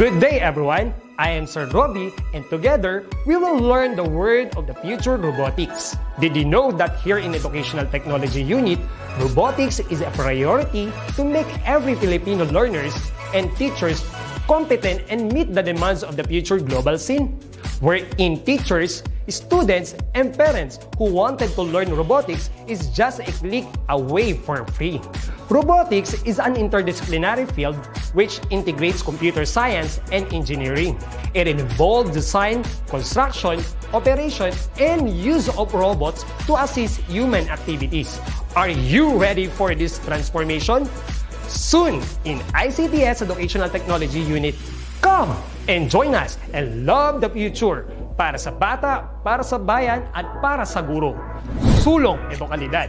Good day, everyone! I am Sir Robbie, and together we will learn the word of the future robotics. Did you know that here in Educational Technology Unit, robotics is a priority to make every Filipino learners and teachers competent and meet the demands of the future global scene, wherein teachers Students and parents who wanted to learn robotics is just a click away for free. Robotics is an interdisciplinary field which integrates computer science and engineering. It involves design, construction, operation, and use of robots to assist human activities. Are you ready for this transformation? Soon in ICTS Educational Technology Unit. Come and join us and love the future. para sa bata, para sa bayan at para sa guro. Sulong ito kalidad.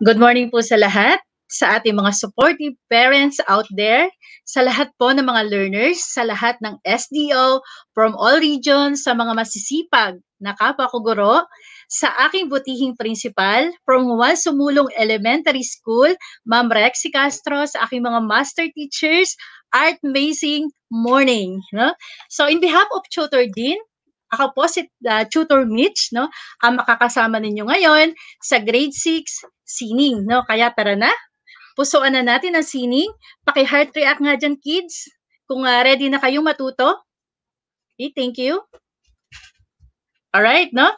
Good morning po sa lahat, sa ating mga supportive parents out there, sa lahat po ng mga learners, sa lahat ng SDO from all regions, sa mga masisipag na kapwa ko guro, sa aking butihing principal from Juan Sumulong Elementary School, Ma'am Rexy Castro, sa aking mga master teachers, art amazing morning. No? So in behalf of Tutor Dean, ako po si uh, Tutor Mitch, no? Ang makakasama ninyo ngayon sa grade 6 sining, no? Kaya tara na. Pusuan na natin ang sining. Paki-heart react nga diyan, kids. Kung uh, ready na kayong matuto. Okay, thank you. All right, no?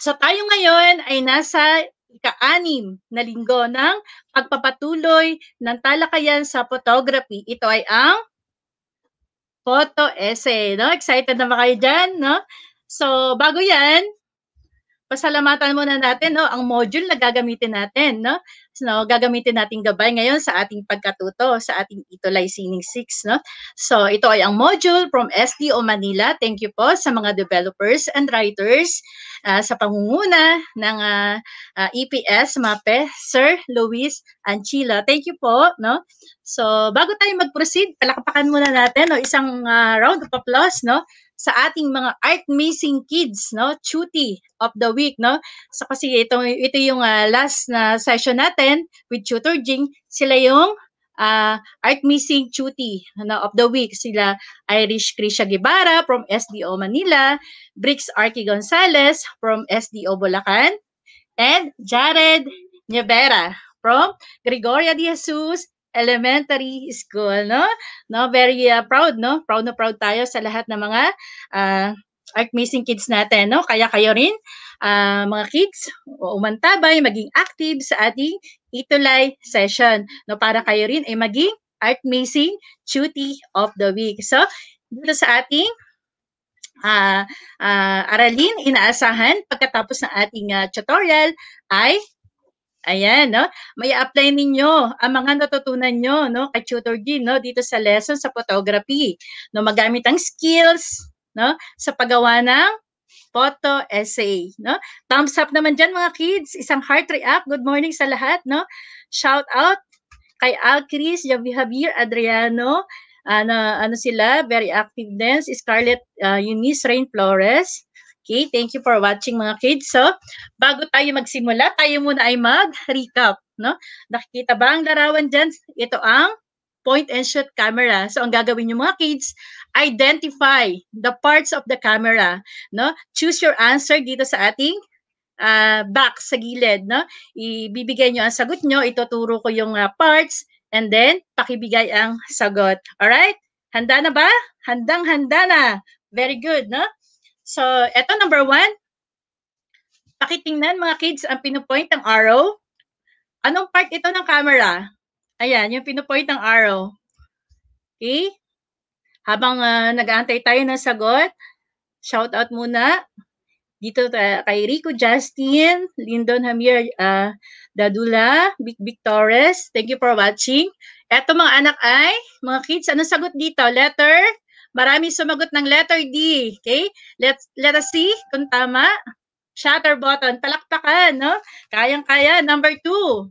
So tayo ngayon ay nasa ika-anim na linggo ng pagpapatuloy ng talakayan sa photography. Ito ay ang photo essay. No? Excited na ba kayo dyan? No? So, bago yan, pasalamatan muna natin no ang module na gagamitin natin no so no, gagamitin nating gabay ngayon sa ating pagkatuto sa ating ito Lysinic 6 no so ito ay ang module from SDO Manila thank you po sa mga developers and writers uh, sa pangunguna ng uh, ah, uh, ah, EPS MAPE Sir Luis Anchila thank you po no so bago tayo mag-proceed palakpakan muna natin no isang uh, round of applause no sa ating mga art amazing kids no chuti of the week no so kasi ito ito yung uh, last na session natin with tutor Jing sila yung uh, art missing chuti no, of the week sila Irish Krisha Gibara from SDO Manila Bricks Arki Gonzales from SDO Bulacan and Jared Nevera from Gregoria de Jesus Elementary School, no? No, very uh, proud, no? Proud na proud tayo sa lahat ng mga uh, art missing kids natin, no? Kaya kayo rin, uh, mga kids, umantabay, maging active sa ating Itulay session, no? Para kayo rin ay maging art missing duty of the week. So, dito sa ating uh, uh, aralin, inaasahan pagkatapos ng ating uh, tutorial ay Ayan, no? May apply ninyo ang mga natutunan nyo, no? Kay Tutor G, no? Dito sa lesson sa photography, no? Magamit ang skills, no? Sa paggawa ng photo essay, no? Thumbs up naman diyan mga kids, isang heart react. Good morning sa lahat, no? Shout out kay Al Chris, Javier Adriano, ano ano sila, very active dance, Scarlett uh, Eunice Rain Flores, Okay, thank you for watching mga kids. So, bago tayo magsimula, tayo muna ay mag-recap. No? Nakikita ba ang larawan dyan? Ito ang point and shoot camera. So ang gagawin niyo mga kids, identify the parts of the camera, no? Choose your answer dito sa ating uh, box sa gilid, no? Ibibigay niyo ang sagot niyo, ituturo ko yung uh, parts and then pakibigay ang sagot. All right? Handa na ba? Handang-handa na. Very good, no? So, eto number one, pakitingnan mga kids ang pinupoint ng arrow. Anong part ito ng camera? Ayan, yung pinupoint ng arrow. Okay? Habang uh, nag-aantay tayo ng sagot, shout out muna dito uh, kay Rico Justin, Lindon Hamier, uh, ah, Dadula, Big Big Torres. Thank you for watching. Eto mga anak ay, mga kids, anong sagot dito? Letter Maraming sumagot ng letter D. Okay? Let's, let us see kung tama. Shutter button. Palakpakan, no? Kayang-kaya. Number two.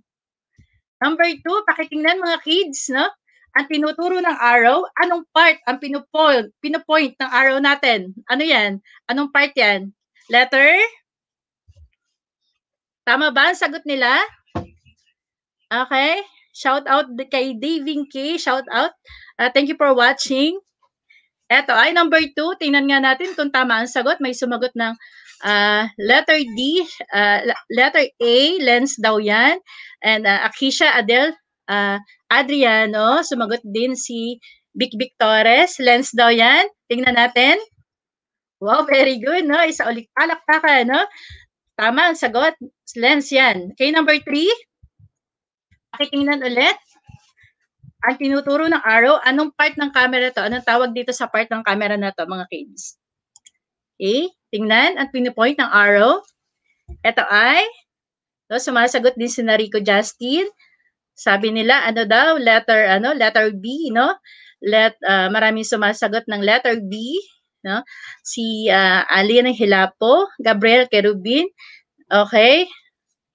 Number two, pakitingnan mga kids, no? Ang tinuturo ng arrow, anong part ang pinupoint, pinupoint ng arrow natin? Ano yan? Anong part yan? Letter? Tama ba ang sagot nila? Okay. Shout out kay Daving K. Shout out. Uh, thank you for watching. Eto ay number two. Tingnan nga natin kung tama ang sagot. May sumagot ng uh, letter D, uh, letter A, lens daw yan. And uh, Akisha Adel uh, Adriano, sumagot din si Big Big Torres, lens daw yan. Tingnan natin. Wow, very good, no? Isa ulit palakpakan, no? Tama ang sagot, lens yan. Okay, number three. Pakitingnan ulit ang tinuturo ng arrow, anong part ng camera to? Anong tawag dito sa part ng camera na to, mga kids? Okay, tingnan ang pinipoint ng arrow. Ito ay, no, sumasagot din si Nariko Justin. Sabi nila, ano daw, letter, ano, letter B, no? Let, uh, maraming sumasagot ng letter B, no? Si uh, ah, ng Hilapo, Gabriel Kerubin. Okay,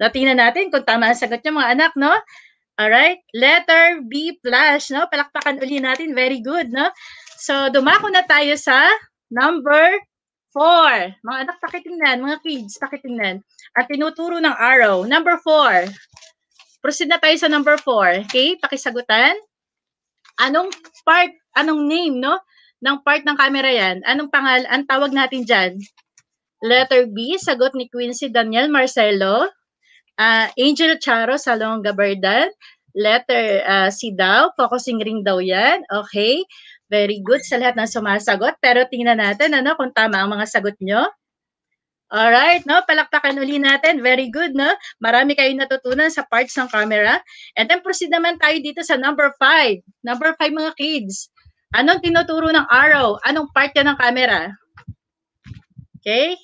Natingnan natin kung tama ang sagot niya mga anak, no? Alright? Letter B plus, no? Palakpakan uli natin. Very good, no? So, dumako na tayo sa number 4. Mga anak, pakitingnan. Mga kids, pakitingnan. At tinuturo ng arrow. Number 4. Proceed na tayo sa number 4. Okay? Pakisagutan. Anong part, anong name, no? Ng part ng camera yan. Anong pangal, ang tawag natin dyan? Letter B, sagot ni Quincy Daniel Marcelo. Uh, Angel Charo Salonga Bardal, letter uh, ah, C daw, focusing ring daw yan. Okay, very good sa lahat ng sumasagot. Pero tingnan natin ano, kung tama ang mga sagot nyo. right, no? Palakpakan uli natin. Very good, no? Marami kayong natutunan sa parts ng camera. And then proceed naman tayo dito sa number 5. Number 5 mga kids. Anong tinuturo ng arrow? Anong part yan ng camera? Okay?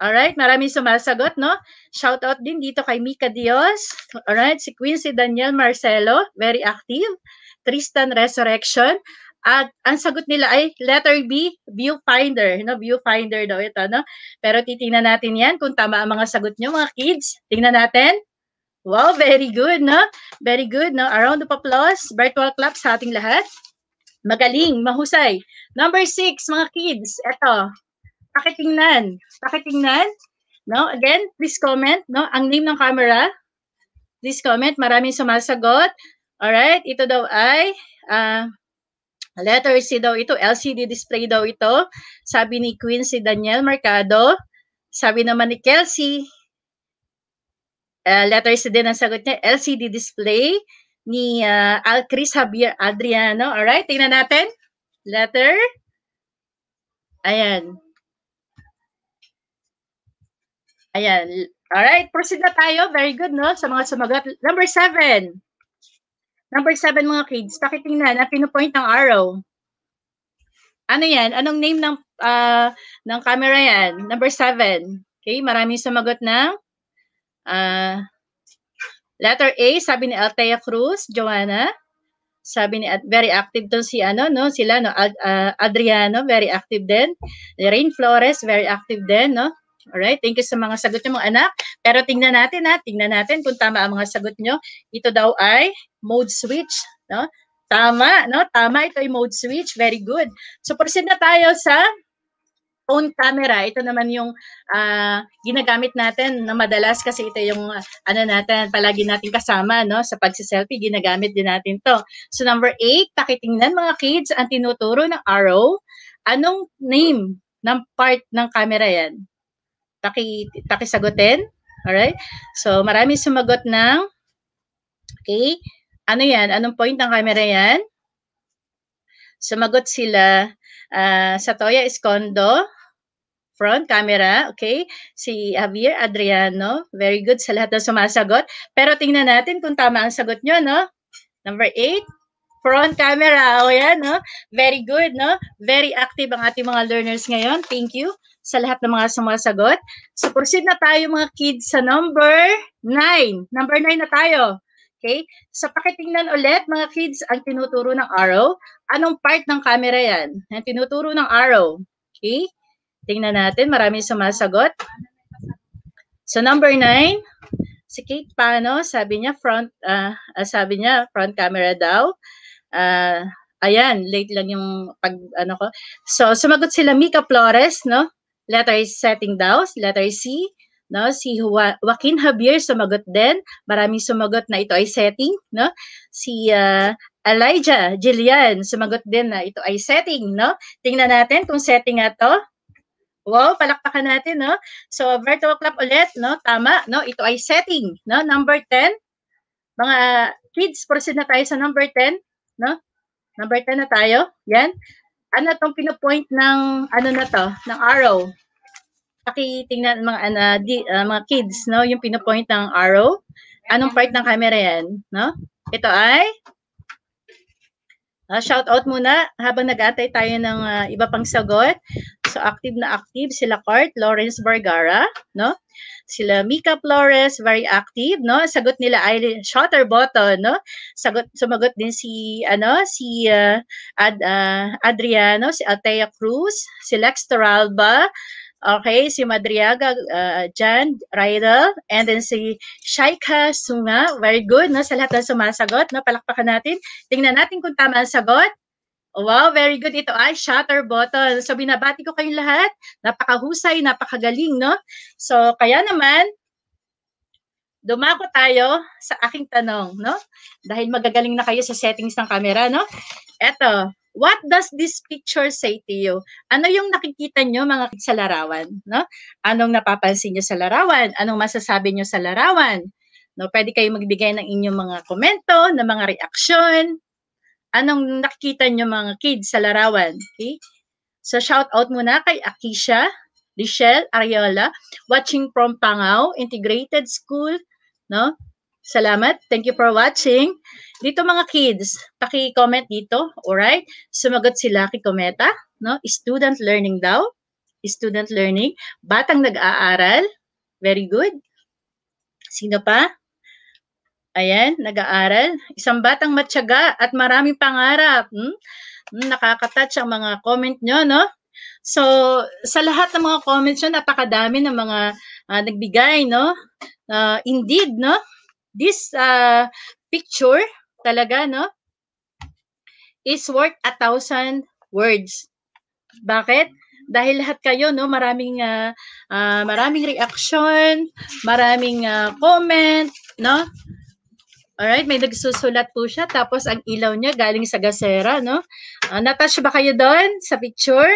All right, maraming sumasagot, no? Shout out din dito kay Mika Dios. All right, si Quincy Daniel Marcelo, very active. Tristan Resurrection. At ang sagot nila ay letter B, viewfinder. No? Viewfinder daw ito. No? Pero titingnan natin yan kung tama ang mga sagot nyo mga kids. Tingnan natin. Wow, very good, no? Very good, no? Around round of applause, virtual clap sa ating lahat. Magaling, mahusay. Number six, mga kids, ito. Pakitingnan. Pakitingnan. No? Again, please comment. No? Ang name ng camera. Please comment. Maraming sumasagot. Alright, ito daw ay uh, letter C daw ito. LCD display daw ito. Sabi ni Queen si Daniel Mercado. Sabi naman ni Kelsey. Uh, letter C din ang sagot niya. LCD display ni uh, Al Chris Javier Adriano. Alright, tingnan natin. Letter. Ayan. Ayan. Alright, proceed na tayo. Very good, no? Sa mga sumagot. Number seven. Number seven, mga kids. Pakitingnan na pinupoint ng arrow. Ano yan? Anong name ng, uh, ng camera yan? Number seven. Okay, maraming sumagot na. Uh, letter A, sabi ni Altea Cruz, Joanna. Sabi ni, very active to si ano, no? Sila, no? Ad, uh, Adriano, very active din. Rain Flores, very active din, no? Alright, thank you sa mga sagot nyo mga anak. Pero tingnan natin ha, tingnan natin kung tama ang mga sagot nyo. Ito daw ay mode switch. No? Tama, no? Tama, ito ay mode switch. Very good. So, proceed na tayo sa own camera. Ito naman yung uh, ginagamit natin na madalas kasi ito yung uh, ano natin, palagi natin kasama no? sa pagsiselfie. Ginagamit din natin to. So, number eight, pakitingnan mga kids ang tinuturo ng arrow. Anong name ng part ng camera yan? taki, takisagutin. Alright? So, marami sumagot ng, okay, ano yan? Anong point ng camera yan? Sumagot sila, uh, Satoya Escondo, front camera, okay? Si Javier Adriano, very good sa lahat ng sumasagot. Pero tingnan natin kung tama ang sagot nyo, no? Number 8, front camera. O oh, yan, no? Very good, no? Very active ang ating mga learners ngayon. Thank you sa lahat ng mga sumasagot. So proceed na tayo mga kids sa number 9. Number 9 na tayo. Okay? Sa so, pakitingnan ulit, mga kids, ang tinuturo ng arrow, anong part ng camera yan? Ang tinuturo ng arrow. Okay? Tingnan natin, maraming sumasagot. So number 9, si Kate Pano, sabi niya front uh, sabi niya front camera daw. Uh, ayan, late lang yung pag ano ko. So sumagot sila Mika Flores, no? Letter setting daw, letter C. No, si Joaquin Javier sumagot din. Maraming sumagot na ito ay setting, no? Si uh, Elijah Jillian sumagot din na ito ay setting, no? Tingnan natin kung setting nga to. Wow, palakpakan natin, no? So, virtual clap ulit, no? Tama, no? Ito ay setting, no? Number 10. Mga kids, proceed na tayo sa number 10, no? Number 10 na tayo. Yan ano tong pinapoint ng ano na to, ng arrow. Pakitingnan mga ana, di, uh, mga kids, no, yung pinapoint ng arrow. Anong part ng camera yan, no? Ito ay Uh, shout out muna habang nag-aantay tayo ng uh, iba pang sagot. So active na active sila Cart, Lawrence Vergara, no? Sila Mika Flores, very active, no? Sagot nila Irene Shutter Button, no? Sagot sumagot din si ano, si uh, Ad, uh, Adriano, si Altea Cruz, si Lex Toralba, Okay, si Madriaga uh, Jan Rydell, and then si Shaika Sunga. Very good, no? Sa lahat ng sumasagot, no? Palakpakan natin. Tingnan natin kung tama ang sagot. Wow, very good ito ay shutter button. So binabati ko kayong lahat. Napakahusay, napakagaling, no? So kaya naman dumako tayo sa aking tanong, no? Dahil magagaling na kayo sa settings ng camera, no? Eto, what does this picture say to you? Ano yung nakikita nyo mga sa larawan, no? Anong napapansin nyo sa larawan? Anong masasabi nyo sa larawan? No, pwede kayo magbigay ng inyong mga komento, ng mga reaksyon, anong nakikita nyo mga kids sa larawan? Okay? So shout out muna kay Akisha, Michelle Ariola, watching from Pangao Integrated School, no? Salamat. Thank you for watching. Dito mga kids, paki-comment dito, all right? Sumagot sila kay Kometa, no? Student learning daw. Student learning. Batang nag-aaral. Very good. Sino pa? Ayan, nag-aaral. Isang batang matyaga at maraming pangarap. Hmm? hmm? Nakakatouch ang mga comment nyo, no? So, sa lahat ng mga comments nyo, napakadami ng mga uh, nagbigay, no? Uh, indeed, no? This uh, picture talaga, no? Is worth a thousand words. Bakit? dahil lahat kayo no maraming uh, uh, maraming reaction, maraming uh, comment no Alright, may nagsusulat po siya. Tapos ang ilaw niya galing sa gasera, no? Uh, ah, natouch ba kayo doon sa picture?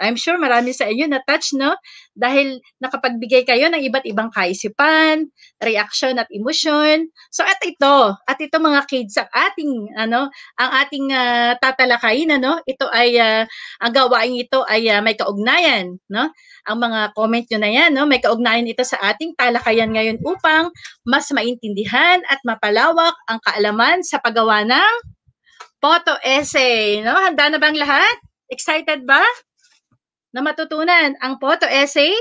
I'm sure marami sa inyo na-touch, no? Dahil nakapagbigay kayo ng iba't ibang kaisipan, reaction at emotion. So at ito, at ito mga kids, ang ating, ano, ang ating uh, tatalakayin, ano, ito ay, uh, ang gawain ito ay uh, may kaugnayan, no? Ang mga comment nyo na yan, no? May kaugnayan ito sa ating talakayan ngayon upang mas maintindihan at mapalawak ang kaalaman sa paggawa ng photo essay, no? Handa na bang lahat? Excited ba? na matutunan ang photo essay.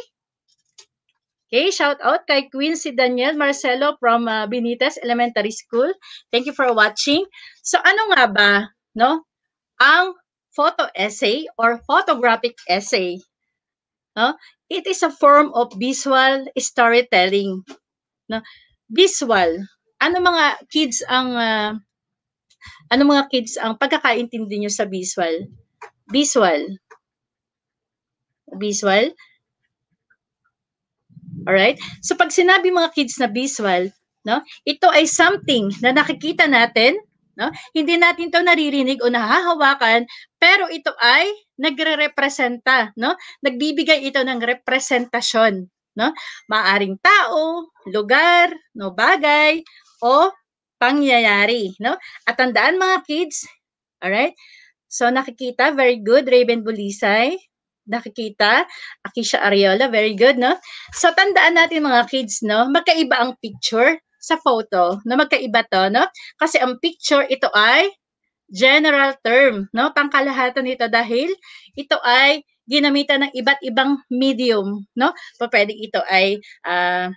Okay, shout out kay Quincy Daniel Marcelo from uh, Benitez Elementary School. Thank you for watching. So ano nga ba, no? Ang photo essay or photographic essay. No? It is a form of visual storytelling. No? Visual. Ano mga kids ang uh, ano mga kids ang pagkakaintindi niyo sa visual? Visual visual. Alright? So pag sinabi mga kids na visual, no, ito ay something na nakikita natin, no? Hindi natin 'to naririnig o nahahawakan, pero ito ay nagre-representa, no? Nagbibigay ito ng representasyon, no? Maaring tao, lugar, no bagay o pangyayari, no? At tandaan mga kids, alright? So nakikita, very good, Raven Bulisay nakikita. Akisha Ariola, very good, no? So, tandaan natin mga kids, no? Magkaiba ang picture sa photo, no? Magkaiba to, no? Kasi ang picture, ito ay general term, no? Pangkalahatan nito dahil ito ay ginamitan ng iba't ibang medium, no? Pwede ito ay uh,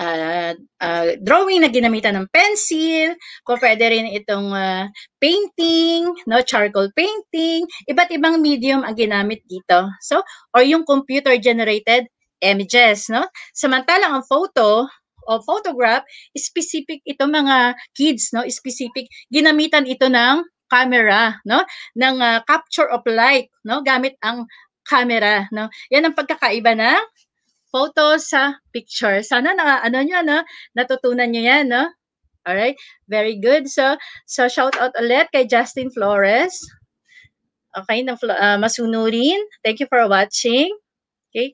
uh, uh, drawing na ginamitan ng pencil, kung pwede rin itong uh, painting, no charcoal painting, iba't ibang medium ang ginamit dito. So, or yung computer generated images, no? Samantalang ang photo o photograph, specific ito mga kids, no? Specific ginamitan ito ng camera, no? Ng uh, capture of light, no? Gamit ang camera, no? Yan ang pagkakaiba ng photo sa picture. Sana na ano niyo no, natutunan niyo 'yan, no? All right? Very good. So, so shout out ulit kay Justin Flores. Okay, ng uh, masunurin. Thank you for watching. Okay?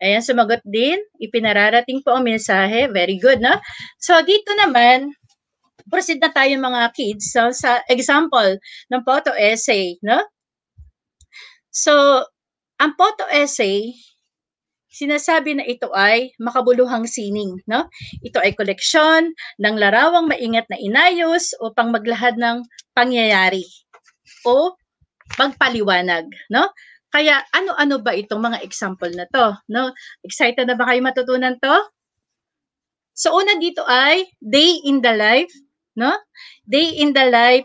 Ayan, sumagot din. Ipinararating po ang mensahe. Very good, no? So, dito naman, proceed na tayo mga kids so, sa example ng photo essay, no? So, ang photo essay Sinasabi na ito ay makabuluhang sining. No? Ito ay koleksyon ng larawang maingat na inayos upang maglahad ng pangyayari o pagpaliwanag. No? Kaya ano-ano ba itong mga example na to? No? Excited na ba kayo matutunan to? So una dito ay day in the life, no? Day in the life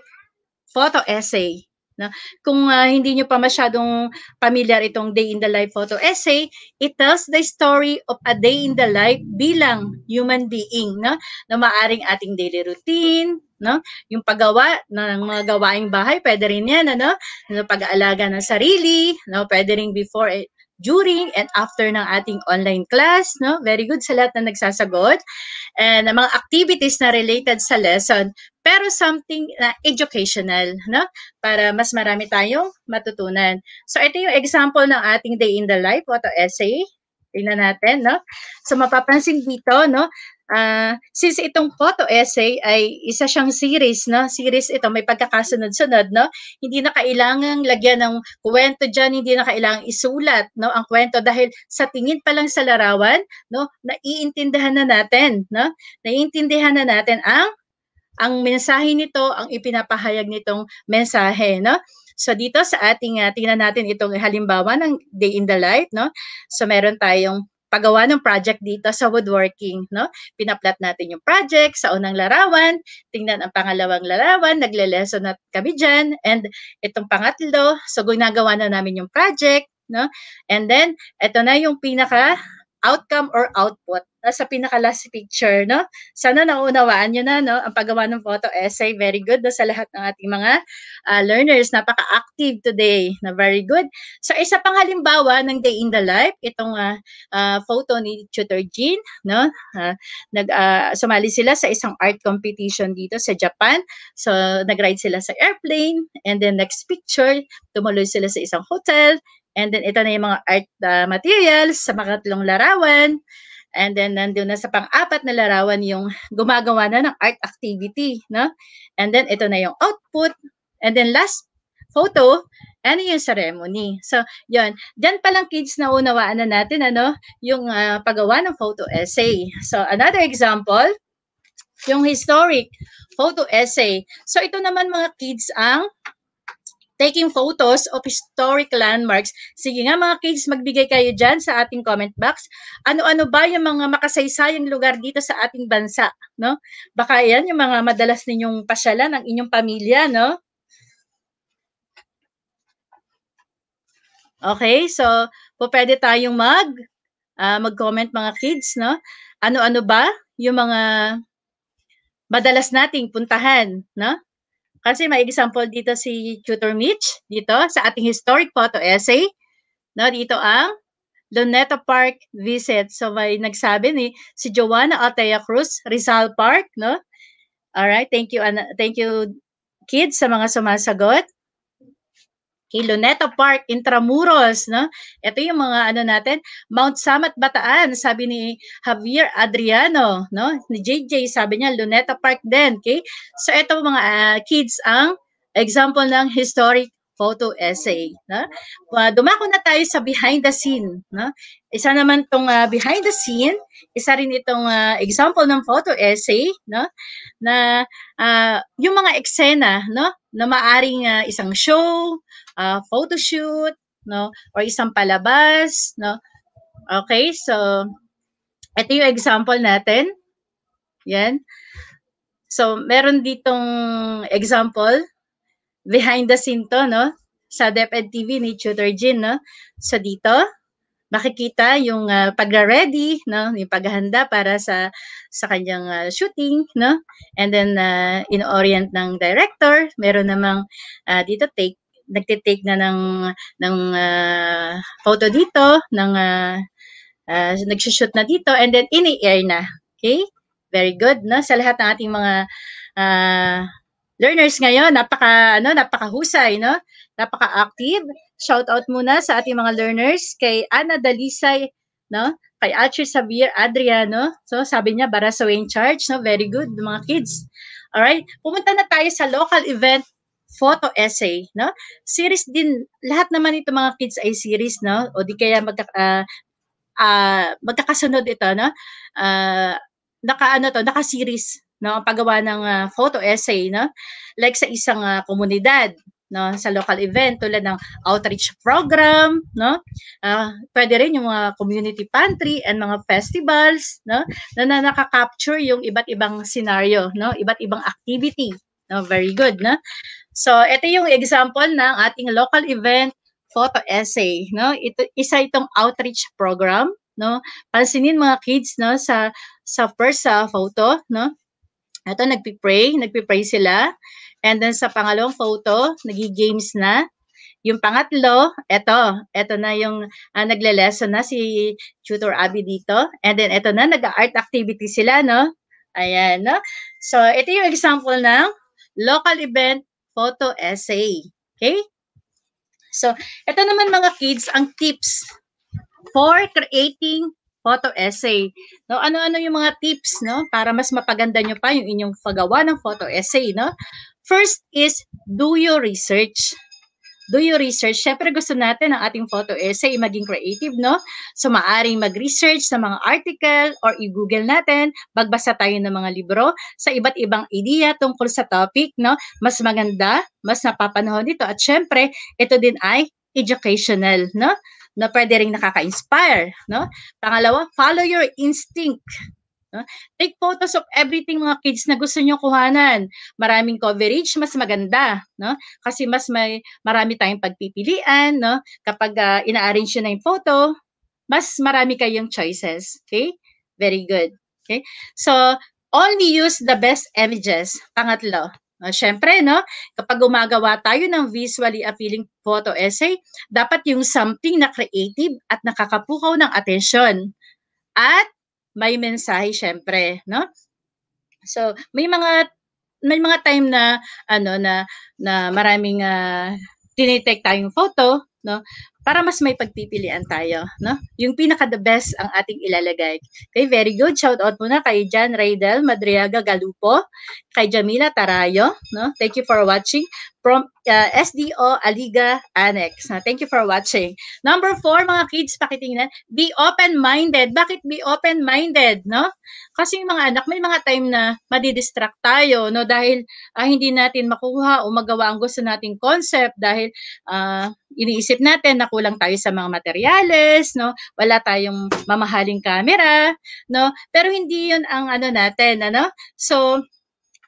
photo essay. Na, Kung uh, hindi nyo pa masyadong familiar itong Day in the Life photo essay, it tells the story of a day in the life bilang human being na, na maaring ating daily routine, no? Yung paggawa ng mga gawaing bahay, pwede rin 'yan, ano? Yung pag-aalaga ng sarili, no? Pwede rin before eh, during and after ng ating online class. No? Very good sa lahat na nagsasagot. And ang mga activities na related sa lesson, pero something na educational, no? Para mas marami tayong matutunan. So ito yung example ng ating day in the life, photo essay. Tingnan natin, no? So mapapansin dito, no? Uh, since itong photo essay ay isa siyang series, no? Series ito, may pagkakasunod-sunod, no? Hindi na kailangang lagyan ng kwento diyan, hindi na kailangang isulat, no? Ang kwento dahil sa tingin pa lang sa larawan, no? Naiintindihan na natin, no? Naiintindihan na natin ang ang mensahe nito, ang ipinapahayag nitong mensahe, no? So dito sa ating uh, tingnan natin itong halimbawa ng day in the light, no? So meron tayong paggawa ng project dito sa woodworking, no? Pinaplat natin yung project sa unang larawan, tingnan ang pangalawang larawan, nagle-lesson na kami diyan, and itong pangatlo, so ginagawa na namin yung project, no? And then ito na yung pinaka outcome or output. Sa pinaka-last picture, no? Sana nauunawaan nyo na, no? Ang paggawa ng photo essay, very good na sa lahat ng ating mga uh, learners. Napaka-active today, na very good. So, isa pang halimbawa ng day in the life, itong uh, uh, photo ni Tutor Jean, no? Uh, nag, uh, sumali sila sa isang art competition dito sa Japan. So, nag-ride sila sa airplane, and then next picture, tumuloy sila sa isang hotel, And then ito na yung mga art uh, materials sa pangatlong larawan. And then nandoon na sa pang-apat na larawan yung gumagawa na ng art activity, no? And then ito na yung output. And then last photo, ano yung ceremony. So, yun. Diyan pa lang kids na unawaan na natin, ano, yung uh, paggawa ng photo essay. So, another example, yung historic photo essay. So, ito naman mga kids ang taking photos of historic landmarks. Sige nga mga kids, magbigay kayo dyan sa ating comment box. Ano-ano ba yung mga makasaysayang lugar dito sa ating bansa? No? Baka yan yung mga madalas ninyong pasyalan ng inyong pamilya, no? Okay, so po pwede tayong mag uh, mag-comment mga kids, no? Ano-ano ba yung mga madalas nating puntahan, no? Kasi may example dito si Tutor Mitch dito sa ating historic photo essay. No, dito ang Luneta Park visit. So may nagsabi ni si Joanna Altea Cruz, Rizal Park, no? All right, thank you Anna, thank you kids sa mga sumasagot kay Luneta Park, Intramuros, no? Ito yung mga ano natin, Mount Samat Bataan, sabi ni Javier Adriano, no? Ni JJ, sabi niya, Luneta Park din, okay? So ito mga uh, kids ang example ng historic photo essay. No? Uh, dumako na tayo sa behind the scene. No? Isa naman itong uh, ah, behind the scene, isa rin itong uh, example ng photo essay no? na uh, yung mga eksena no? na maaring uh, isang show, uh, photo shoot, no? Or isang palabas, no? Okay, so ito yung example natin. Yan. So, meron ditong example behind the scene to, no? Sa DepEd TV ni Tutor Jin, no? So, dito, makikita yung uh, pagre-ready, no, yung paghahanda para sa sa kanyang uh, shooting, no? And then uh, in-orient ng director, meron namang uh, dito take nagte-take na ng ng uh, photo dito, ng uh, uh, nagsushoot na dito and then ini-air na. Okay? Very good, no? Sa lahat ng ating mga uh, learners ngayon, napaka ano, napakahusay, no? Napaka-active. Shout out muna sa ating mga learners kay Ana Dalisay, no? Kay Archie Xavier Adriano. So, sabi niya, Barasawain Charge, no? Very good, mga kids. All right? Pumunta na tayo sa local event photo essay, no? Series din, lahat naman ito mga kids ay series, no? O di kaya magka, uh, uh, magkakasunod ito, no? Uh, naka ano to, naka series, no? Ang paggawa ng uh, photo essay, no? Like sa isang uh, komunidad, no sa local event tulad ng outreach program no uh, pwede rin yung mga community pantry and mga festivals no na, na nakaka-capture yung iba't ibang scenario no iba't ibang activity no very good no So, ito yung example ng ating local event photo essay, no? Ito isa itong outreach program, no? Pansinin mga kids, no, sa sa first sa uh, photo, no? Ito nagpi-pray, nagpi-pray sila. And then sa pangalawang photo, nagi-games na. Yung pangatlo, eto, eto na yung uh, nagle-lesson na si Tutor Abby dito. And then eto na nag-art activity sila, no? Ayan, no? So, ito yung example ng local event photo essay. Okay? So, ito naman mga kids, ang tips for creating photo essay. No, ano-ano yung mga tips, no? Para mas mapaganda nyo pa yung inyong paggawa ng photo essay, no? First is, do your research do your research. Siyempre gusto natin ang ating photo essay maging creative, no? So maaring mag-research sa mga article or i-google natin, magbasa tayo ng mga libro sa iba't ibang idea tungkol sa topic, no? Mas maganda, mas napapanahon dito. At syempre, ito din ay educational, no? na pwede rin nakaka-inspire, no? Pangalawa, follow your instinct Take photos of everything mga kids na gusto nyo kuhanan. Maraming coverage, mas maganda. No? Kasi mas may marami tayong pagpipilian. No? Kapag uh, ina-arrange nyo na yung photo, mas marami kayong choices. Okay? Very good. Okay? So, only use the best images. Pangatlo, Uh, Siyempre, no, kapag gumagawa tayo ng visually appealing photo essay, dapat yung something na creative at nakakapukaw ng atensyon. At may mensahe syempre, no? So, may mga may mga time na ano na na maraming uh, ah, tinitake tayong photo, no? Para mas may pagpipilian tayo, no? Yung pinaka the best ang ating ilalagay. Okay, very good. Shout out muna kay Jan Raydel Madriaga Galupo, kay Jamila Tarayo, no? Thank you for watching from uh, SDO Aliga Annex. Uh, thank you for watching. Number four, mga kids, pakitingnan, be open-minded. Bakit be open-minded, no? Kasi mga anak, may mga time na madidistract tayo, no? Dahil uh, hindi natin makuha o magawa ang gusto nating concept dahil uh, iniisip natin na kulang tayo sa mga materyales, no? Wala tayong mamahaling camera, no? Pero hindi yun ang ano natin, ano? So,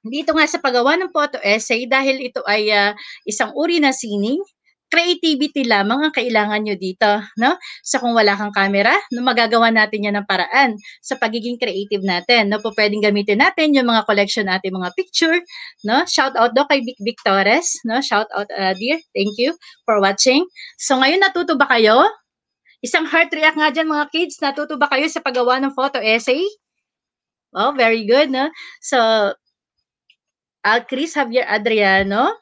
dito nga sa paggawa ng photo essay dahil ito ay uh, isang uri ng sining creativity lamang ang kailangan nyo dito, no? So kung wala kang camera, no, magagawa natin yan ng paraan sa pagiging creative natin, no? Po pwedeng gamitin natin yung mga collection natin, mga picture, no? Shout out do kay Vic Vic no? Shout out uh, dear, thank you for watching. So ngayon natuto ba kayo? Isang heart react nga dyan mga kids, natuto ba kayo sa paggawa ng photo essay? Well, oh, very good, no? So, uh, Chris Javier Adriano.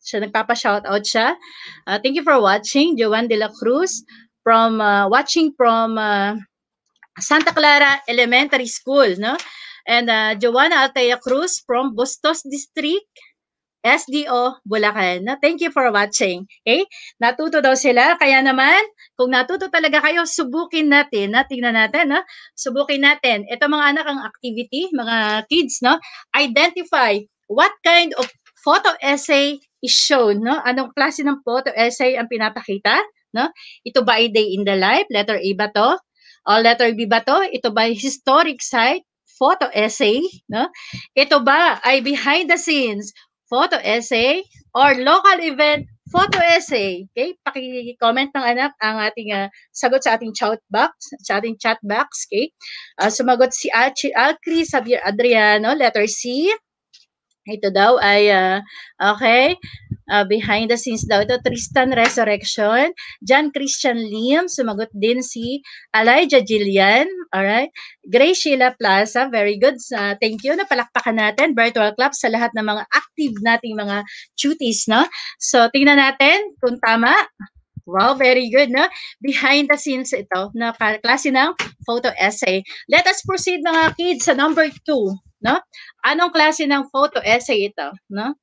Siya, nagpapa-shoutout siya. Uh, thank you for watching, Joanne De La Cruz, from, uh, watching from uh, Santa Clara Elementary School, no? And uh, Joanna Altea Cruz from Bustos District, SDO Bulacan. No? Thank you for watching. Okay? Natuto daw sila. Kaya naman, kung natuto talaga kayo, subukin natin. Na? Tingnan natin. No? Subukin natin. Ito mga anak ang activity, mga kids, no? Identify what kind of photo essay is shown, no? Anong klase ng photo essay ang pinapakita, no? Ito ba ay day in the life? Letter A ba to? O ah, letter B ba to? Ito ba ay historic site? Photo essay, no? Ito ba ay behind the scenes? Photo essay or local event photo essay. Okay? Paki-comment ng anak ang ating uh, sagot sa ating chat box, sa ating chat box, okay? Uh, sumagot si Alcri Xavier Adriano, letter C. Ito daw ay, uh, okay, uh, behind the scenes daw ito, Tristan Resurrection, John Christian Liam sumagot din si Elijah Gillian, right Grace Sheila Plaza, very good, uh, thank you, na palakpakan natin, virtual club sa lahat ng mga active nating mga cuties, no? So, tingnan natin kung tama. Wow, very good, no? Behind the scenes ito na klase ng photo essay. Let us proceed mga kids sa number two, no? Anong klase ng photo essay ito, no?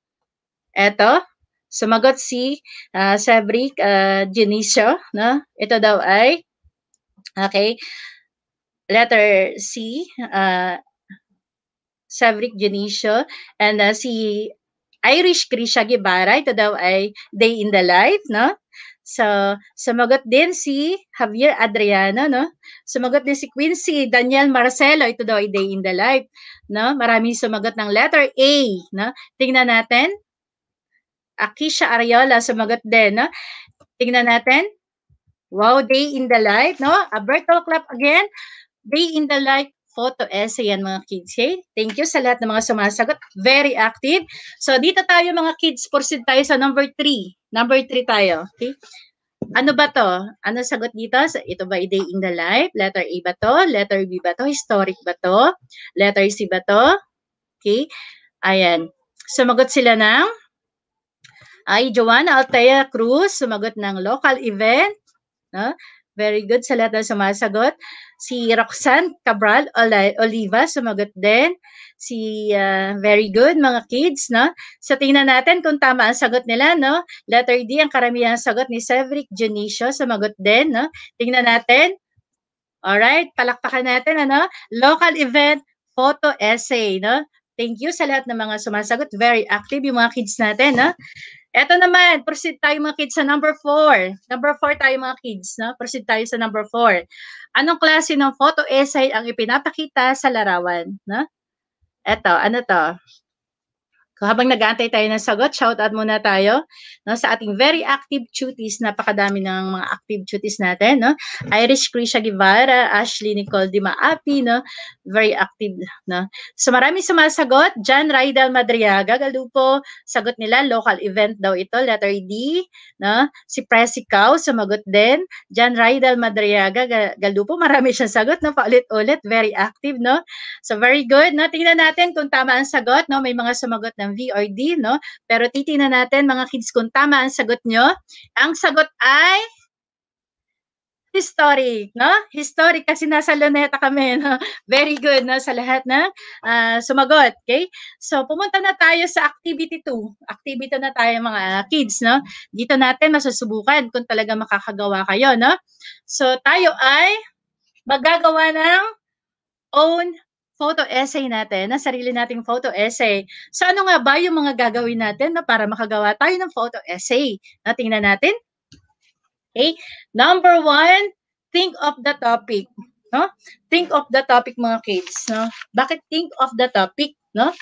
Ito, sumagot si uh, ah, Sabrick uh, ah, Genisio, no? Ito daw ay, okay, letter C, uh, ah, Sabrick Genisio, and uh, si Irish Grisha Guevara, ito daw ay Day in the Life, no? So, sumagot din si Javier Adriano, no? Sumagot din si Quincy Daniel Marcelo, ito daw ay day in the life, no? Maraming sumagot ng letter A, no? Tingnan natin. Akisha Ariola sumagot din, no? Tingnan natin. Wow, day in the life, no? Alberto Club again. Day in the life photo essay eh, yan mga kids. Hey, thank you sa lahat ng mga sumasagot. Very active. So dito tayo mga kids, proceed tayo sa number 3. Number 3 tayo. Okay? Ano ba to? Ano sagot dito? Ito ba day in the life? Letter A ba to? Letter B ba to? Historic ba to? Letter C ba to? Okay? Ayan. Sumagot sila ng ay Joanna Altea Cruz, sumagot ng local event. No? Very good sa lahat ng sumasagot. Si Roxanne Cabral Oliva sumagot din. Si uh, very good mga kids, no? Sa so, tingnan natin kung tama ang sagot nila, no? Letter D ang karamihan sagot ni Cedric Junicio sumagot din, no? Tingnan natin. All right, palakpakan natin ano? Local event photo essay, no? Thank you sa lahat ng mga sumasagot. Very active yung mga kids natin, no? Eto naman, proceed tayo mga kids sa number 4. Number 4 tayo mga kids, no? Proceed tayo sa number 4. Anong klase ng photo essay ang ipinapakita sa larawan, no? Eto, ano to? habang nag-aantay tayo ng sagot, shout out muna tayo no, sa ating very active cuties. Napakadami ng mga active cuties natin. No? Irish Krisha Guevara, Ashley Nicole Maapi, no? very active. No? So maraming sumasagot. John Raidal Madriaga, Galupo, sagot nila, local event daw ito, letter D. No? Si Presi Cow, sumagot din. John Raidal Madriaga, Galupo, marami siyang sagot. No? Paulit-ulit, very active. No? So very good. No? Tingnan natin kung tama ang sagot. No? May mga sumagot na ng VRD, no? Pero titingnan natin mga kids kung tama ang sagot nyo. Ang sagot ay historic, no? Historic kasi nasa Luneta kami, no? Very good, no? Sa lahat na uh, sumagot, okay? So, pumunta na tayo sa activity 2. Activity na tayo mga kids, no? Dito natin masasubukan kung talaga makakagawa kayo, no? So, tayo ay magagawa ng own photo essay natin, na sarili nating photo essay. So ano nga ba yung mga gagawin natin na para makagawa tayo ng photo essay? Na tingnan natin. Okay? Number one, think of the topic. No? Think of the topic mga kids. No? Bakit think of the topic? no?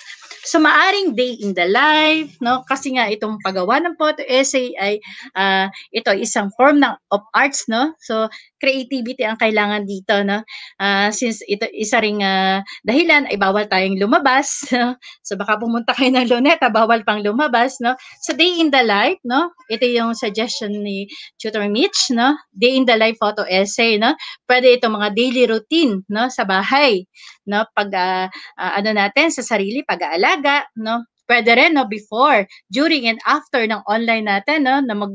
So maaring day in the life, no? Kasi nga itong paggawa ng photo essay ay uh, ito isang form ng of arts, no? So creativity ang kailangan dito, no? Uh, since ito isa ring uh, dahilan ay bawal tayong lumabas. No? So baka pumunta kayo ng Luneta, bawal pang lumabas, no? So day in the life, no? Ito yung suggestion ni Tutor Mitch, no? Day in the life photo essay, no? Pwede ito mga daily routine, no? Sa bahay, no pag uh, uh, ano natin sa sarili pag-aalaga no pwede rin no before during and after ng online natin no na mag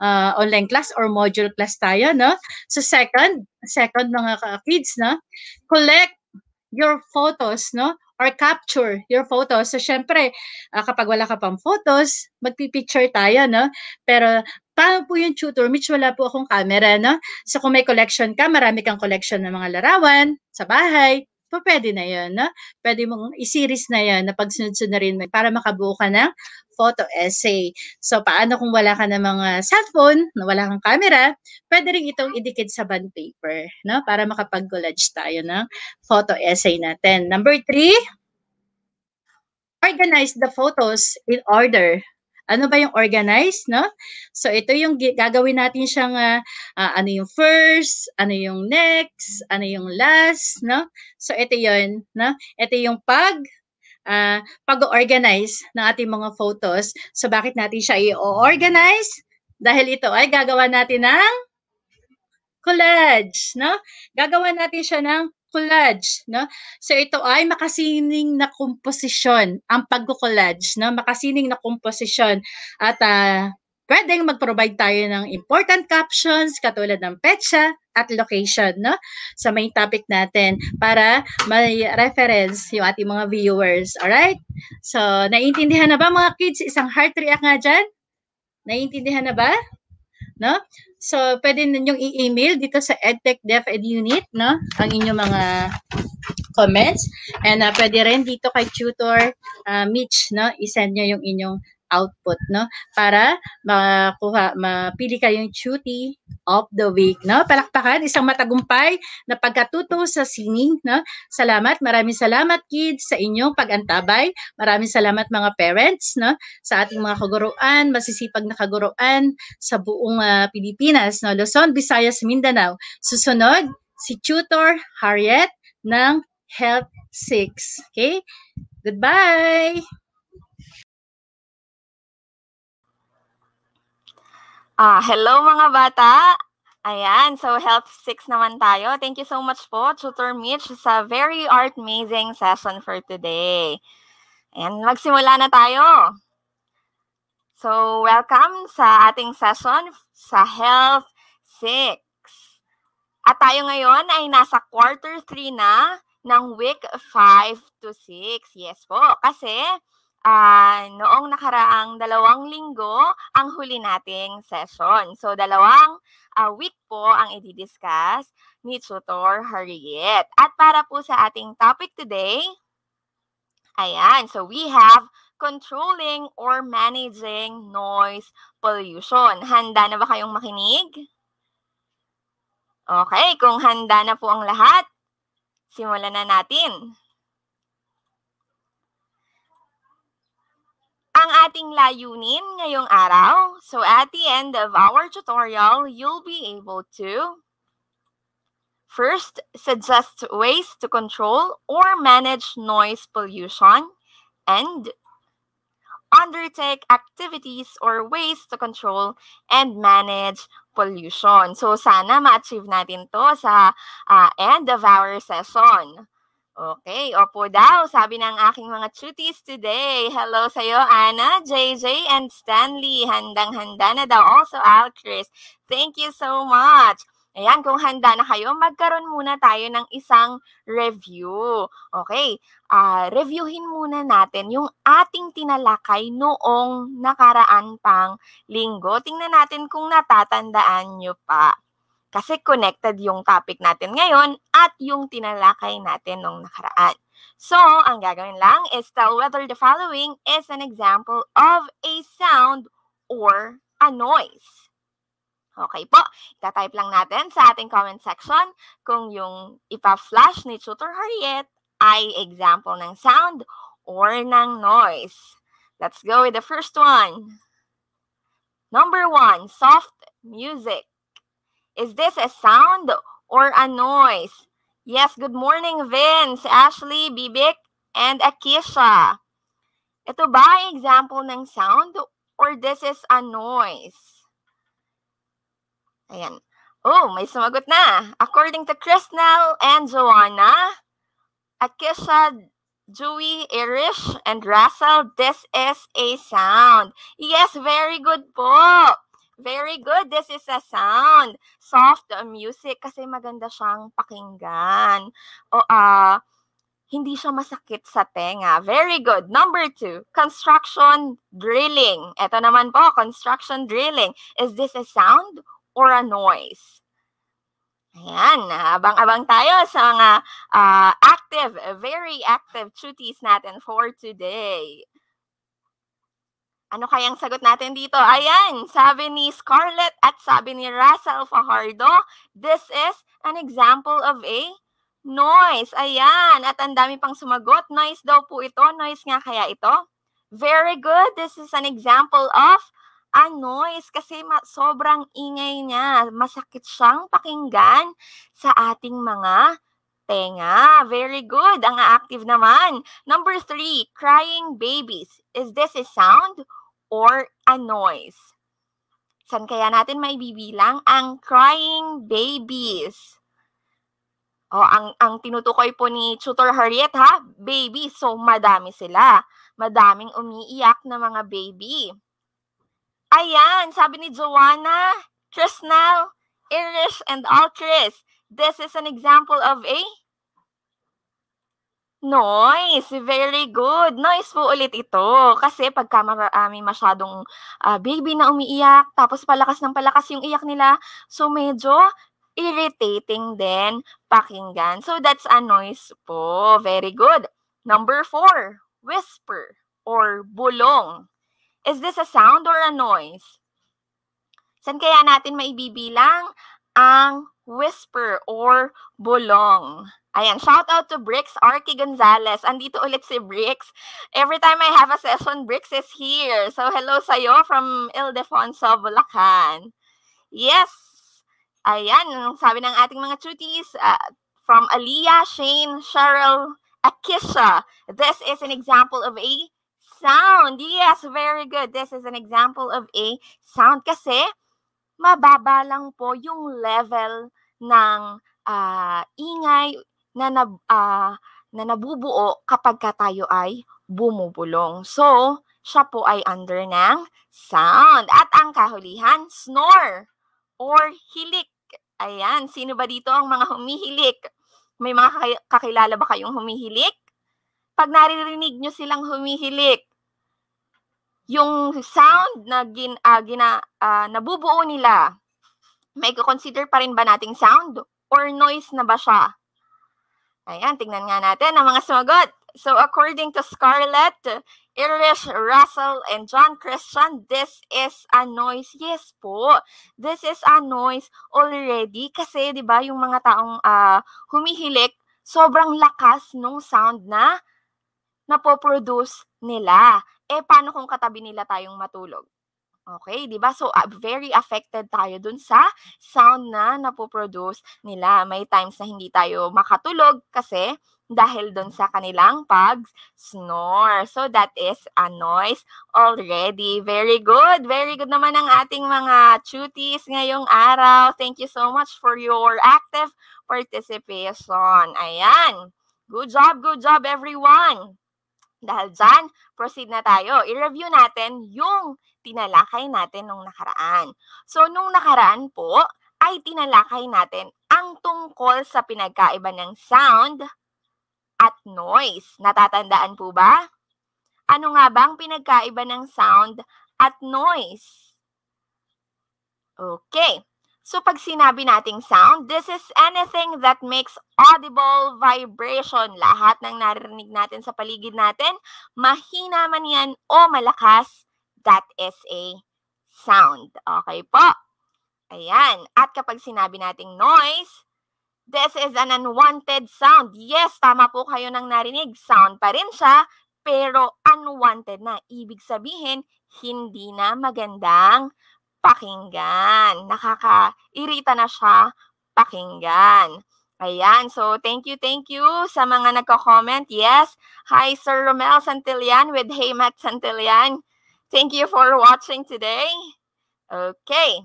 uh, online class or module class tayo no so second second mga kids no collect your photos no or capture your photos. So, syempre, uh, kapag wala ka pang photos, magpipicture tayo, no? Pero, paano po yung tutor? Mitch, wala po akong camera, no? So, kung may collection ka, marami kang collection ng mga larawan sa bahay, pa pwede na yun, no? Pwede mong isiris na yan na pagsunod-sunod na rin para makabuo ka ng photo essay. So, paano kung wala ka ng mga cellphone, wala kang camera, pwede rin itong idikit sa bond paper, no? Para makapag-collage tayo ng photo essay natin. Number three, organize the photos in order ano ba yung organize, no? So ito yung gagawin natin siyang uh, uh, ano yung first, ano yung next, ano yung last, no? So ito yun, no? Ito yung pag uh, pag-organize ng ating mga photos. So bakit natin siya i-organize? Dahil ito ay gagawa natin ng collage, no? Gagawa natin siya ng collage, no? So ito ay makasining na komposisyon, ang pagko-collage, no? Makasining na komposisyon at uh, pwedeng mag-provide tayo ng important captions katulad ng petsa at location, no? Sa main topic natin para may reference yung ating mga viewers, all right? So, naiintindihan na ba mga kids? Isang heart react nga diyan? Naiintindihan na ba? No? So, pwede ninyong i-email dito sa EdTech Deaf Ed Unit, no? Ang inyong mga comments. And uh, pwede rin dito kay Tutor uh, Mitch, no? I-send niya yung inyong output, no? Para makuha, mapili kayong yung cutie of the week, no? Palakpakan, isang matagumpay na pagkatuto sa sining, no? Salamat, maraming salamat kids sa inyong pagantabay Maraming salamat mga parents, no? Sa ating mga kaguruan, masisipag na kaguruan sa buong uh, Pilipinas, no? Luzon, Visayas, Mindanao. Susunod, si Tutor Harriet ng Health 6. Okay? Goodbye! Ah, hello mga bata! Ayan, so Health 6 naman tayo. Thank you so much po, Tutor Mitch, sa very art-amazing session for today. And magsimula na tayo. So, welcome sa ating session sa Health 6. At tayo ngayon ay nasa quarter 3 na ng week 5 to 6. Yes po, kasi uh, noong nakaraang dalawang linggo ang huli nating session. So dalawang uh, week po ang i-discuss ni Tutor Harriet. At para po sa ating topic today, ayan, so we have controlling or managing noise pollution. Handa na ba kayong makinig? Okay, kung handa na po ang lahat, simulan na natin. ang ating layunin ngayong araw. So at the end of our tutorial, you'll be able to first suggest ways to control or manage noise pollution and undertake activities or ways to control and manage pollution. So sana ma-achieve natin to sa uh, end of our session. Okay, opo daw, sabi ng aking mga chuties today. Hello sa'yo, Anna, JJ, and Stanley. Handang-handa na daw. Also, Al, Chris. Thank you so much. Ayan, kung handa na kayo, magkaroon muna tayo ng isang review. Okay, uh, ah, reviewin muna natin yung ating tinalakay noong nakaraan pang linggo. Tingnan natin kung natatandaan nyo pa. Kasi connected yung topic natin ngayon at yung tinalakay natin nung nakaraan. So, ang gagawin lang is tell whether the following is an example of a sound or a noise. Okay po, itatype lang natin sa ating comment section kung yung ipa-flash ni Tutor Harriet ay example ng sound or ng noise. Let's go with the first one. Number one, soft music. Is this a sound or a noise? Yes, good morning, Vince, Ashley, Bibik, and Akisha. Ito ba example ng sound or this is a noise? Ayan. Oh, may sumagot na. According to Krisnel and Joanna, Akisha, Dewey, Irish, and Russell, this is a sound. Yes, very good po. Very good. This is a sound. Soft music kasi maganda siyang pakinggan. O, ah, uh, hindi siya masakit sa tenga. Very good. Number two, construction drilling. Ito naman po, construction drilling. Is this a sound or a noise? Ayan, abang-abang tayo sa mga uh, active, very active duties natin for today. Ano kayang sagot natin dito? Ayan, sabi ni Scarlett at sabi ni Russell Fajardo, this is an example of a noise. Ayan, at ang dami pang sumagot. Noise daw po ito. Noise nga kaya ito? Very good. This is an example of a noise kasi sobrang ingay niya. Masakit siyang pakinggan sa ating mga Tenga. Very good. Ang active naman. Number three, crying babies. Is this a sound or a noise? San kaya natin bibilang ang crying babies? O, ang, ang tinutukoy po ni Tutor Harriet, ha? Baby. So, madami sila. Madaming umiiyak na mga baby. Ayan, sabi ni Joanna, now, Irish, and Altris. This is an example of a Noise. Very good. Noise po ulit ito. Kasi pagka marami ah, masyadong uh, baby na umiiyak, tapos palakas ng palakas yung iyak nila, so medyo irritating din pakinggan. So that's a noise po. Very good. Number four, whisper or bulong. Is this a sound or a noise? San kaya natin maibibilang ang whisper or bulong. Ayan, shout out to Bricks Arki Gonzalez. Andito ulit si Bricks. Every time I have a session, Bricks is here. So hello sa iyo from Ildefonso, Bulacan. Yes. Ayan, sabi ng ating mga chuties uh, from Aliyah, Shane, Cheryl, Akisha. This is an example of a sound. Yes, very good. This is an example of a sound kasi mababa lang po yung level ng uh, ingay na, na, uh, ah, na nabubuo kapag ka tayo ay bumubulong. So, siya po ay under ng sound. At ang kahulihan, snore or hilik. Ayan, sino ba dito ang mga humihilik? May mga kakilala ba kayong humihilik? Pag naririnig nyo silang humihilik, yung sound na gin, uh, gina, uh, nabubuo nila, may consider pa rin ba nating sound or noise na ba siya? Ayan, tingnan nga natin ang mga sumagot. So according to Scarlett, Irish Russell, and John Christian, this is a noise. Yes po, this is a noise already kasi 'di ba yung mga taong uh, humihilik, sobrang lakas nung sound na napoproduce nila eh paano kung katabi nila tayong matulog? Okay, 'di ba? So uh, very affected tayo dun sa sound na napoproduce nila. May times na hindi tayo makatulog kasi dahil doon sa kanilang pag snore. So that is a noise already. Very good. Very good naman ang ating mga chuties ngayong araw. Thank you so much for your active participation. Ayan. Good job, good job everyone. Dahil dyan, proceed na tayo. I-review natin yung tinalakay natin nung nakaraan. So, nung nakaraan po, ay tinalakay natin ang tungkol sa pinagkaiba ng sound at noise. Natatandaan po ba? Ano nga ba ang pinagkaiba ng sound at noise? Okay. So pag sinabi nating sound, this is anything that makes audible vibration. Lahat ng naririnig natin sa paligid natin, mahina man yan o malakas, that is a sound. Okay po? Ayan. At kapag sinabi nating noise, this is an unwanted sound. Yes, tama po kayo ng narinig. Sound pa rin siya, pero unwanted na. Ibig sabihin, hindi na magandang pakinggan. Nakakairita na siya pakinggan. Ayan, so thank you, thank you sa mga nagko-comment. Yes, hi Sir Romel Santillan with Hey Matt Santillan. Thank you for watching today. Okay.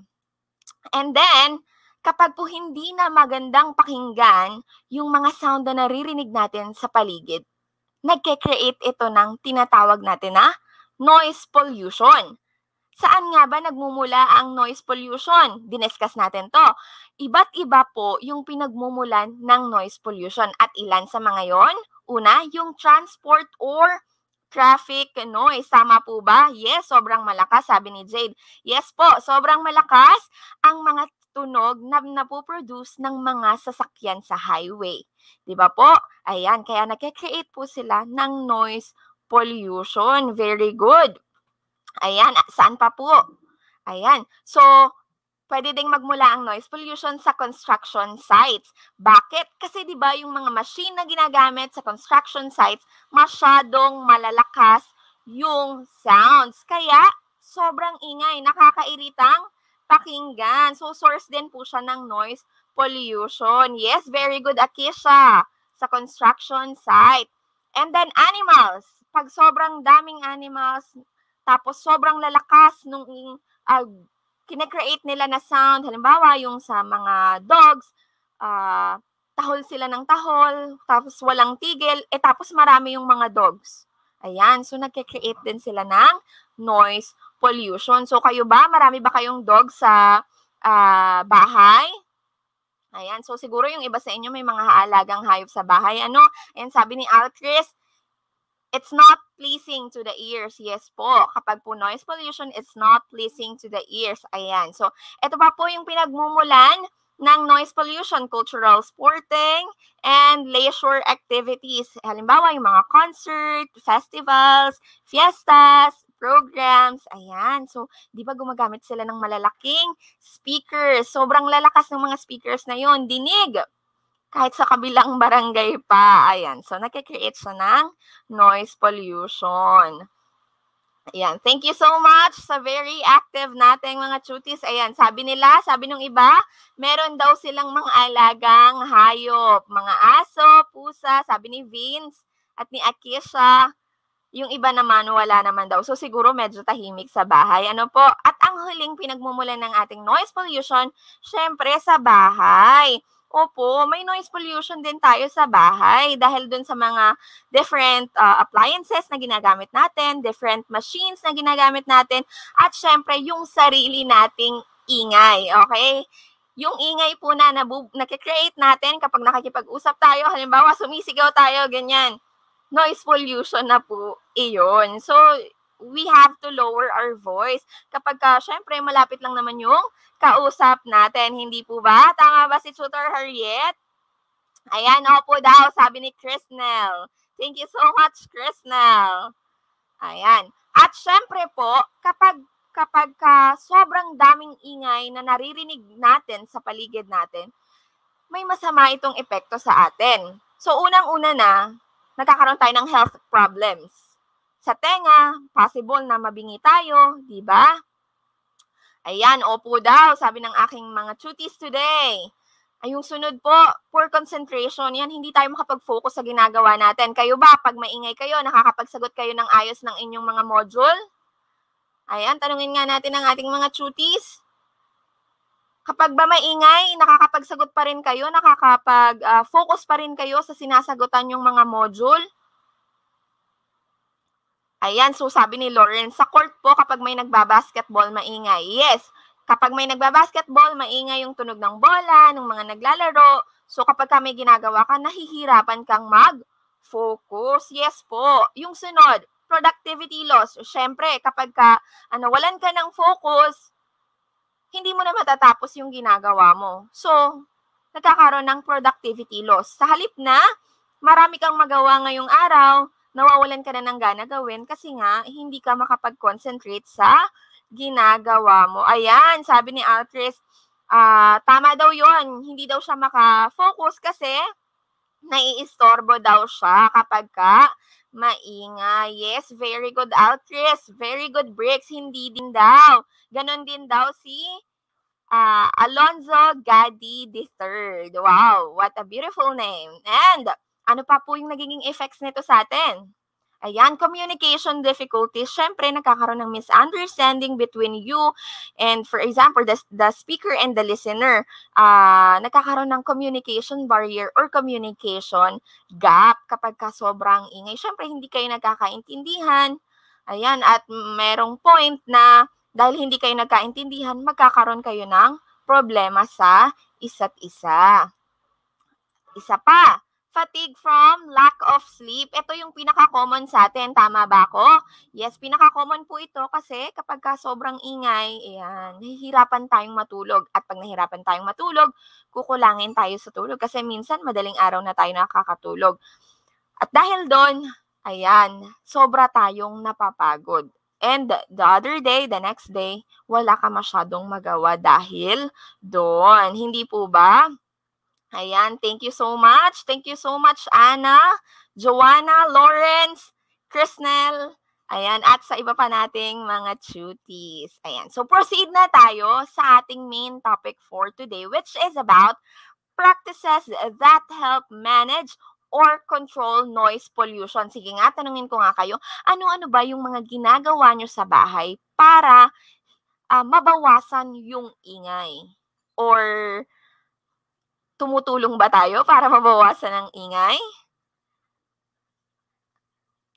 And then, kapag po hindi na magandang pakinggan yung mga sound na naririnig natin sa paligid, nagke-create ito ng tinatawag natin na noise pollution. Saan nga ba nagmumula ang noise pollution? Diniscuss natin to. Iba't iba po yung pinagmumulan ng noise pollution. At ilan sa mga yon? Una, yung transport or traffic noise. Tama po ba? Yes, sobrang malakas, sabi ni Jade. Yes po, sobrang malakas ang mga tunog na napoproduce ng mga sasakyan sa highway. Di ba po? Ayan, kaya nakikreate po sila ng noise pollution. Very good. Ayan, ah, saan pa po? Ayan. So, pwede ding magmula ang noise pollution sa construction sites. Bakit? Kasi 'di ba yung mga machine na ginagamit sa construction sites masyadong malalakas yung sounds. Kaya sobrang ingay, nakakairitang pakinggan. So source din po siya ng noise pollution. Yes, very good Akisha sa construction site. And then animals. Pag sobrang daming animals, tapos sobrang lalakas nung uh, kinecreate nila na sound. Halimbawa, yung sa mga dogs, uh, tahol sila ng tahol, tapos walang tigil, eh tapos marami yung mga dogs. Ayan, so nagke-create din sila ng noise pollution. So kayo ba, marami ba kayong dog sa uh, bahay? Ayan, so siguro yung iba sa inyo may mga haalagang hayop sa bahay. Ano? Ayan, sabi ni Altris, It's not pleasing to the ears. Yes po. Kapag po noise pollution, it's not pleasing to the ears. Ayan. So, ito pa po yung pinagmumulan ng noise pollution, cultural sporting, and leisure activities. Halimbawa, yung mga concert, festivals, fiestas, programs, ayan. So, di ba gumagamit sila ng malalaking speakers? Sobrang lalakas ng mga speakers na yon Dinig kahit sa kabilang barangay pa. Ayan. So, nakikreate siya ng noise pollution. Ayan. Thank you so much sa very active nating mga chutis. Ayan. Sabi nila, sabi nung iba, meron daw silang mga alagang hayop. Mga aso, pusa, sabi ni Vince at ni Akisha. Yung iba naman, wala naman daw. So siguro medyo tahimik sa bahay. Ano po? At ang huling pinagmumulan ng ating noise pollution, syempre sa bahay. Opo, may noise pollution din tayo sa bahay dahil dun sa mga different uh, appliances na ginagamit natin, different machines na ginagamit natin, at syempre yung sarili nating ingay, okay? Yung ingay po na nabub- nakikreate natin kapag nakikipag-usap tayo, halimbawa sumisigaw tayo, ganyan, noise pollution na po iyon. So, we have to lower our voice. Kapag, uh, syempre, malapit lang naman yung kausap natin. Hindi po ba? Tama ba si Tutor Harriet? Ayan, opo daw, sabi ni Chrisnel. Thank you so much, Chrisnel. Ayan. At syempre po, kapag kapag ka sobrang daming ingay na naririnig natin sa paligid natin, may masama itong epekto sa atin. So unang-una na, nagkakaroon tayo ng health problems sa tenga, possible na mabingi tayo, di ba? Ayan, opo daw, sabi ng aking mga tutis today. Ay, yung sunod po, poor concentration. Yan, hindi tayo makapag-focus sa ginagawa natin. Kayo ba, pag maingay kayo, nakakapagsagot kayo ng ayos ng inyong mga module? Ayan, tanungin nga natin ang ating mga tutis. Kapag ba maingay, nakakapagsagot pa rin kayo, nakakapag-focus ah, pa rin kayo sa sinasagutan yung mga module? Ayan, so sabi ni Lauren, sa court po kapag may nagbabasketball, maingay. Yes, kapag may nagbabasketball, maingay yung tunog ng bola, ng mga naglalaro. So kapag kami ginagawa ka, nahihirapan kang mag-focus. Yes po. Yung sunod, productivity loss. Siyempre, kapag ka, ano, walan ka ng focus, hindi mo na matatapos yung ginagawa mo. So, nagkakaroon ng productivity loss. Sa halip na, marami kang magawa ngayong araw, nawawalan ka na ng gana gawin kasi nga hindi ka makapag-concentrate sa ginagawa mo. Ayan, sabi ni Altris, uh, ah, tama daw yon hindi daw siya makafocus kasi naiistorbo daw siya kapag ka maingay. Yes, very good Altris, very good breaks, hindi din daw. Ganon din daw si uh, Alonzo Gaddi III. Wow, what a beautiful name. And ano pa po yung nagiging effects nito sa atin? Ayan, communication difficulties. Siyempre, nagkakaroon ng misunderstanding between you and, for example, the, the speaker and the listener. Uh, nagkakaroon ng communication barrier or communication gap kapag ka sobrang ingay. Siyempre, hindi kayo nagkakaintindihan. Ayan, at merong point na dahil hindi kayo nagkaintindihan, magkakaroon kayo ng problema sa isa't isa. Isa pa, fatigue from lack of sleep. Ito yung pinaka-common sa atin. Tama ba ako? Yes, pinaka-common po ito kasi kapag ka sobrang ingay, ayan, nahihirapan tayong matulog. At pag nahirapan tayong matulog, kukulangin tayo sa tulog kasi minsan madaling araw na tayo nakakatulog. At dahil doon, ayan, sobra tayong napapagod. And the other day, the next day, wala ka masyadong magawa dahil doon. Hindi po ba? Ayan, thank you so much. Thank you so much, Ana, Joanna, Lawrence, Chrisnel, ayan, at sa iba pa nating mga cuties. Ayan, so proceed na tayo sa ating main topic for today, which is about practices that help manage or control noise pollution. Sige nga, tanungin ko nga kayo, ano-ano ba yung mga ginagawa nyo sa bahay para uh, mabawasan yung ingay or tumutulong ba tayo para mabawasan ang ingay?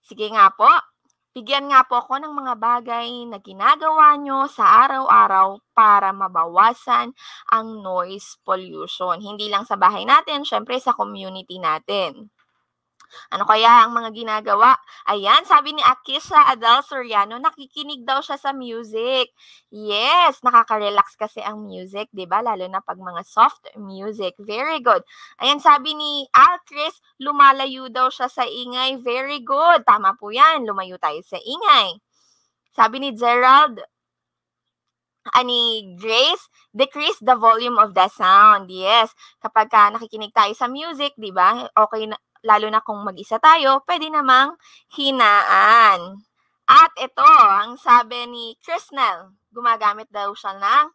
Sige nga po, bigyan nga po ako ng mga bagay na ginagawa nyo sa araw-araw para mabawasan ang noise pollution. Hindi lang sa bahay natin, syempre sa community natin. Ano kaya ang mga ginagawa? Ayan, sabi ni Akisha Adel Soriano, nakikinig daw siya sa music. Yes, nakaka-relax kasi ang music, 'di ba? Lalo na pag mga soft music. Very good. Ayan, sabi ni Alcris, lumalayo daw siya sa ingay. Very good. Tama po 'yan. Lumayo tayo sa ingay. Sabi ni Gerald, ani ah, Grace, decrease the volume of the sound. Yes, kapag ka nakikinig tayo sa music, 'di ba? Okay na lalo na kung mag-isa tayo, pwede namang hinaan. At ito, ang sabi ni Krisnell, gumagamit daw siya ng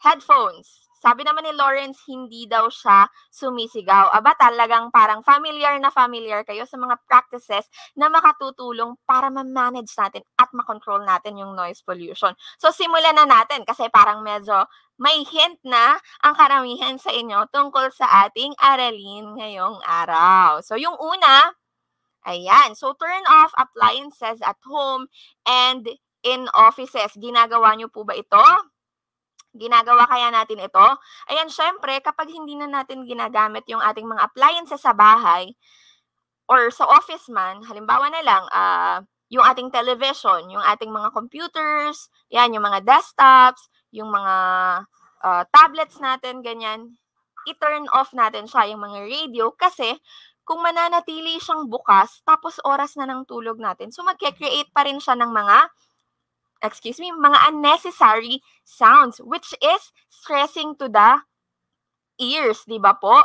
headphones. Sabi naman ni Lawrence, hindi daw siya sumisigaw. Aba, talagang parang familiar na familiar kayo sa mga practices na makatutulong para ma-manage natin at makontrol natin yung noise pollution. So, simulan na natin kasi parang medyo may hint na ang karamihan sa inyo tungkol sa ating aralin ngayong araw. So, yung una, ayan, so turn off appliances at home and in offices. Ginagawa nyo po ba ito? Ginagawa kaya natin ito? Ayan, syempre, kapag hindi na natin ginagamit yung ating mga appliances sa bahay or sa office man, halimbawa na lang, uh, yung ating television, yung ating mga computers, yan, yung mga desktops, yung mga uh, tablets natin, ganyan, i-turn off natin siya yung mga radio kasi kung mananatili siyang bukas, tapos oras na ng tulog natin. So magke-create pa rin siya ng mga excuse me, mga unnecessary sounds which is stressing to the ears, 'di ba po?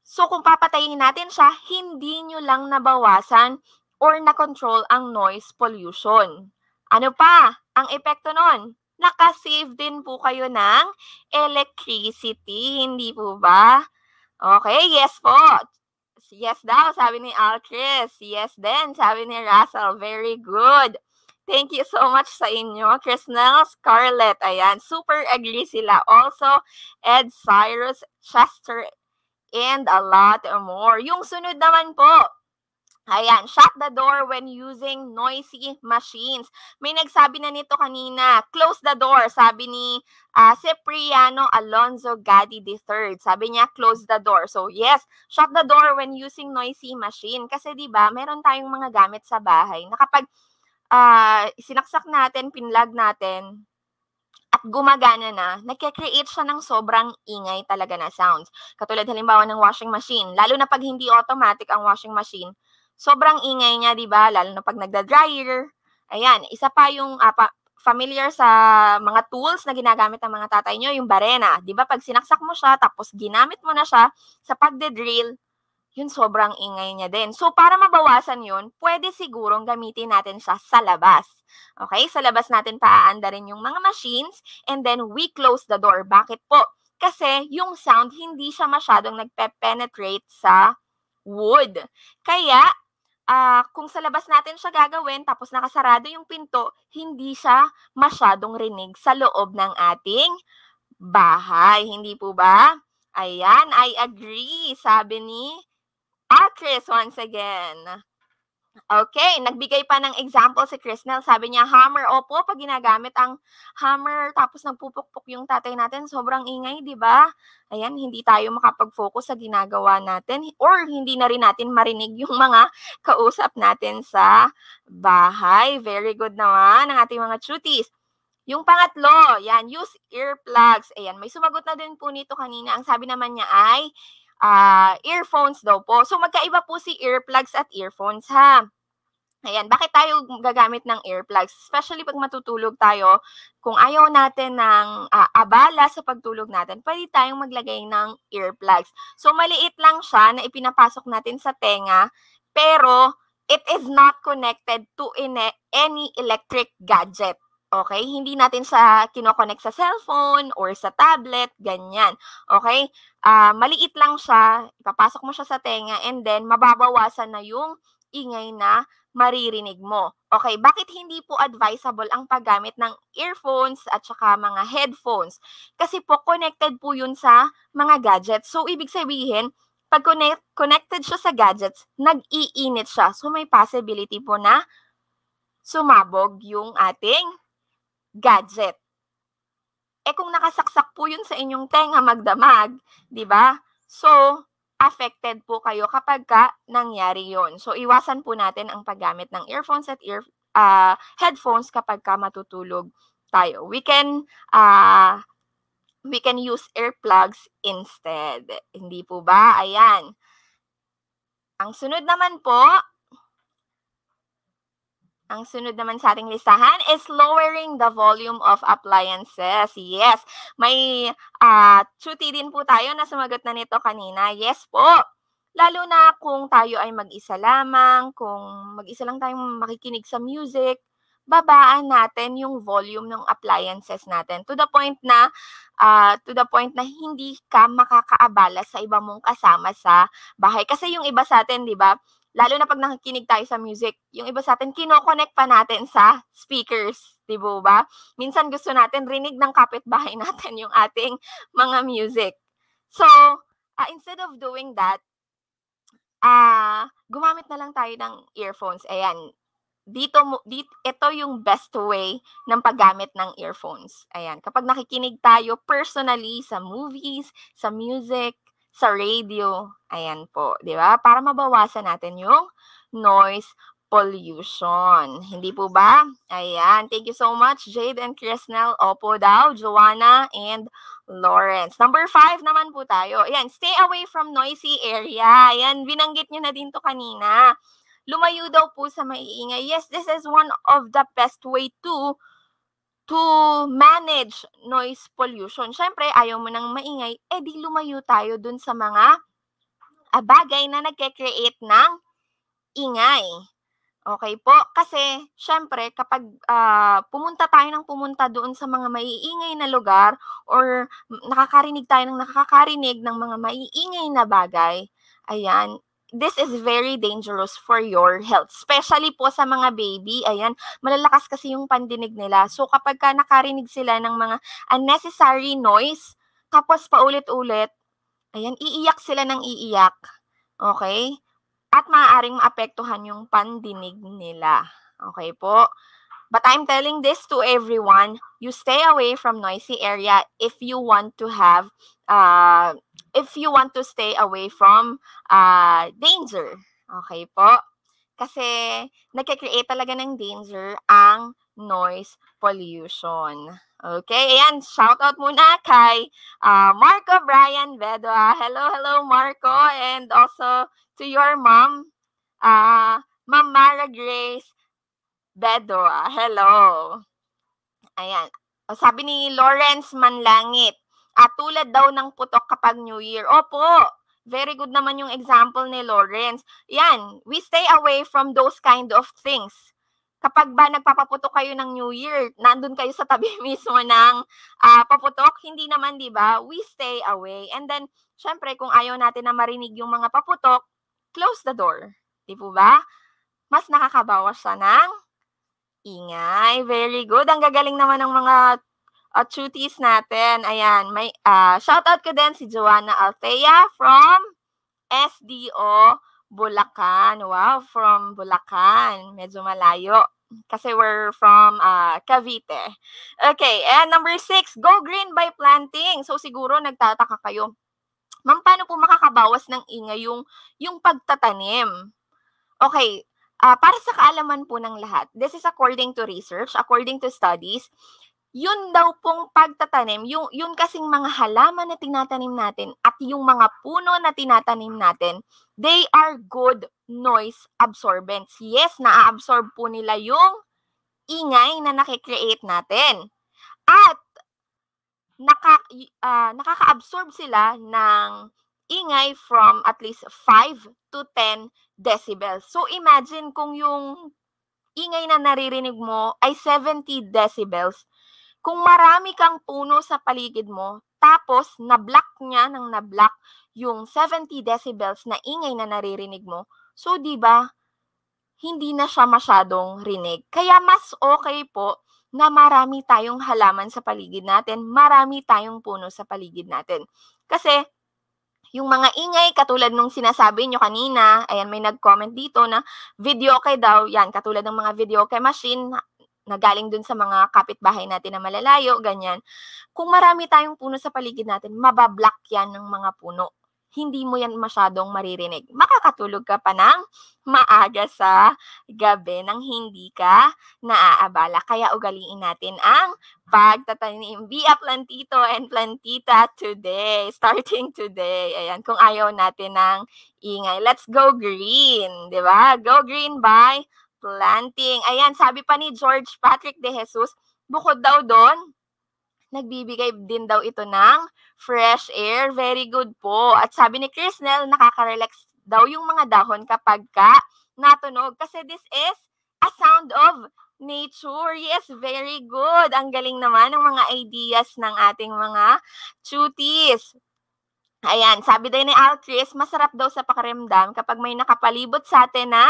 So kung papatayin natin siya, hindi nyo lang nabawasan or na-control ang noise pollution. Ano pa ang epekto nun? nakasave din po kayo ng electricity, hindi po ba? Okay, yes po. Yes daw, sabi ni Alcris. Yes din, sabi ni Russell. Very good. Thank you so much sa inyo. Chrisnel Scarlett, ayan. Super agree sila. Also, Ed Cyrus, Chester, and a lot more. Yung sunod naman po, Ayan, shut the door when using noisy machines. May nagsabi na nito kanina, close the door, sabi ni uh, Cipriano Alonzo Gadi III. Sabi niya, close the door. So yes, shut the door when using noisy machine. Kasi di ba meron tayong mga gamit sa bahay na kapag uh, sinaksak natin, pinlag natin, at gumagana na, nagkakreate siya ng sobrang ingay talaga na sounds. Katulad halimbawa ng washing machine, lalo na pag hindi automatic ang washing machine, sobrang ingay niya, di ba? Lalo na pag nagda-dryer. Ayan, isa pa yung uh, pa, familiar sa mga tools na ginagamit ng mga tatay nyo, yung barena. Di ba? Pag sinaksak mo siya, tapos ginamit mo na siya sa pagde-drill, yun sobrang ingay niya din. So, para mabawasan yun, pwede sigurong gamitin natin siya sa labas. Okay? Sa labas natin paaanda rin yung mga machines and then we close the door. Bakit po? Kasi yung sound hindi siya masyadong nagpe-penetrate sa wood. Kaya, uh, kung sa labas natin siya gagawin tapos nakasarado yung pinto, hindi siya masyadong rinig sa loob ng ating bahay. Hindi po ba? Ayan, I agree, sabi ni actress once again. Okay, nagbigay pa ng example si Krisnel. Sabi niya, hammer, opo, pag ginagamit ang hammer, tapos nagpupukpok yung tatay natin, sobrang ingay, di ba? Ayan, hindi tayo makapag-focus sa ginagawa natin or hindi na rin natin marinig yung mga kausap natin sa bahay. Very good naman ang ating mga chutis. Yung pangatlo, yan, use earplugs. Ayan, may sumagot na din po nito kanina. Ang sabi naman niya ay, uh, earphones daw po. So magkaiba po si earplugs at earphones ha. Ayan, bakit tayo gagamit ng earplugs? Especially pag matutulog tayo, kung ayaw natin ng uh, abala sa pagtulog natin, pwede tayong maglagay ng earplugs. So maliit lang siya na ipinapasok natin sa tenga, pero it is not connected to any electric gadget. Okay? Hindi natin sa kinoconnect sa cellphone or sa tablet, ganyan. Okay? Uh, maliit lang siya, ipapasok mo siya sa tenga and then mababawasan na yung ingay na maririnig mo. Okay, bakit hindi po advisable ang paggamit ng earphones at saka mga headphones? Kasi po connected po yun sa mga gadgets. So, ibig sabihin, pag connect, connected siya sa gadgets, nag-iinit siya. So, may possibility po na sumabog yung ating gadget. Eh kung nakasaksak po yun sa inyong tenga, magdamag, di ba? So, affected po kayo kapag ka nangyari yon. So, iwasan po natin ang paggamit ng earphones at ear, uh, headphones kapag ka matutulog tayo. We can uh, we can use earplugs instead. Hindi po ba? Ayan. Ang sunod naman po ang sunod naman sa ating listahan is lowering the volume of appliances. Yes, may uh, ah, chuti din po tayo na sumagot na nito kanina. Yes po. Lalo na kung tayo ay mag-isa lamang, kung mag-isa lang tayong makikinig sa music, babaan natin yung volume ng appliances natin to the point na uh, to the point na hindi ka makakaabala sa iba mong kasama sa bahay kasi yung iba sa atin 'di ba lalo na pag nakikinig tayo sa music, yung iba sa atin, kinoconnect pa natin sa speakers, di ba ba? Minsan gusto natin rinig ng kapitbahay natin yung ating mga music. So, uh, instead of doing that, uh, gumamit na lang tayo ng earphones. Ayan, dito, dito ito yung best way ng paggamit ng earphones. Ayan, kapag nakikinig tayo personally sa movies, sa music, sa radio. Ayan po, di ba? Para mabawasan natin yung noise pollution. Hindi po ba? Ayan. Thank you so much, Jade and Cresnel. Opo daw, Joanna and Lawrence. Number five naman po tayo. Ayan, stay away from noisy area. Ayan, binanggit nyo na din to kanina. Lumayo daw po sa maiingay. Yes, this is one of the best way to to manage noise pollution. Siyempre, ayaw mo nang maingay, eh di lumayo tayo dun sa mga ah, bagay na nagke-create ng ingay. Okay po? Kasi, siyempre, kapag uh, pumunta tayo ng pumunta doon sa mga maiingay na lugar or nakakarinig tayo ng nakakarinig ng mga maiingay na bagay, ayan, this is very dangerous for your health. Especially po sa mga baby, ayan, malalakas kasi yung pandinig nila. So kapag ka nakarinig sila ng mga unnecessary noise, tapos paulit-ulit, ayan, iiyak sila ng iiyak. Okay? At maaaring maapektuhan yung pandinig nila. Okay po? But I'm telling this to everyone, you stay away from noisy area if you want to have uh, if you want to stay away from uh, danger. Okay po? Kasi nagka-create talaga ng danger ang noise pollution. Okay, ayan, shout out muna kay uh, Marco Brian Bedoa. Hello, hello Marco and also to your mom, uh, Ma'am Mara Grace Bedoa. Hello. Ayan, o, sabi ni Lawrence Manlangit, at ah, tulad daw ng putok kapag New Year. Opo, Very good naman yung example ni Lawrence. Yan, we stay away from those kind of things. Kapag ba nagpapaputok kayo ng New Year, nandun kayo sa tabi mismo ng uh, paputok, hindi naman, di ba? We stay away. And then, syempre, kung ayaw natin na marinig yung mga paputok, close the door. Di po ba? Mas nakakabawas siya ng ingay. Very good. Ang gagaling naman ng mga at uh, chuties natin. Ayan, may uh, ah, shout out ko din si Joanna Althea from SDO Bulacan. Wow, from Bulacan. Medyo malayo. Kasi we're from uh, Cavite. Okay, and number six, go green by planting. So siguro nagtataka kayo. Ma'am, paano po makakabawas ng ingay yung, yung pagtatanim? Okay, uh, para sa kaalaman po ng lahat, this is according to research, according to studies, yun daw pong pagtatanim, yung, yun kasing mga halaman na tinatanim natin at yung mga puno na tinatanim natin, they are good noise absorbents. Yes, naaabsorb po nila yung ingay na nakikreate natin. At naka, uh, nakaka-absorb sila ng ingay from at least 5 to 10 decibels. So imagine kung yung ingay na naririnig mo ay 70 decibels, kung marami kang puno sa paligid mo, tapos nablock niya ng nablock yung 70 decibels na ingay na naririnig mo, so 'di ba? Hindi na siya masyadong rinig. Kaya mas okay po na marami tayong halaman sa paligid natin, marami tayong puno sa paligid natin. Kasi yung mga ingay, katulad nung sinasabi nyo kanina, ayan, may nag-comment dito na video kay daw, yan, katulad ng mga video kay machine, na galing dun sa mga kapitbahay natin na malalayo, ganyan. Kung marami tayong puno sa paligid natin, mabablock yan ng mga puno. Hindi mo yan masyadong maririnig. Makakatulog ka pa ng maaga sa gabi nang hindi ka naaabala. Kaya ugaliin natin ang pagtatanim. Be a plantito and plantita today. Starting today. Ayan, kung ayaw natin ng ingay. Let's go green. ba diba? Go green by planting. Ayan, sabi pa ni George Patrick de Jesus, bukod daw doon, nagbibigay din daw ito ng fresh air. Very good po. At sabi ni Chris Nell, nakaka-relax daw yung mga dahon kapag ka natunog. Kasi this is a sound of nature. Yes, very good. Ang galing naman ng mga ideas ng ating mga chuties. Ayan, sabi din ni Al Chris, masarap daw sa pakiramdam kapag may nakapalibot sa atin na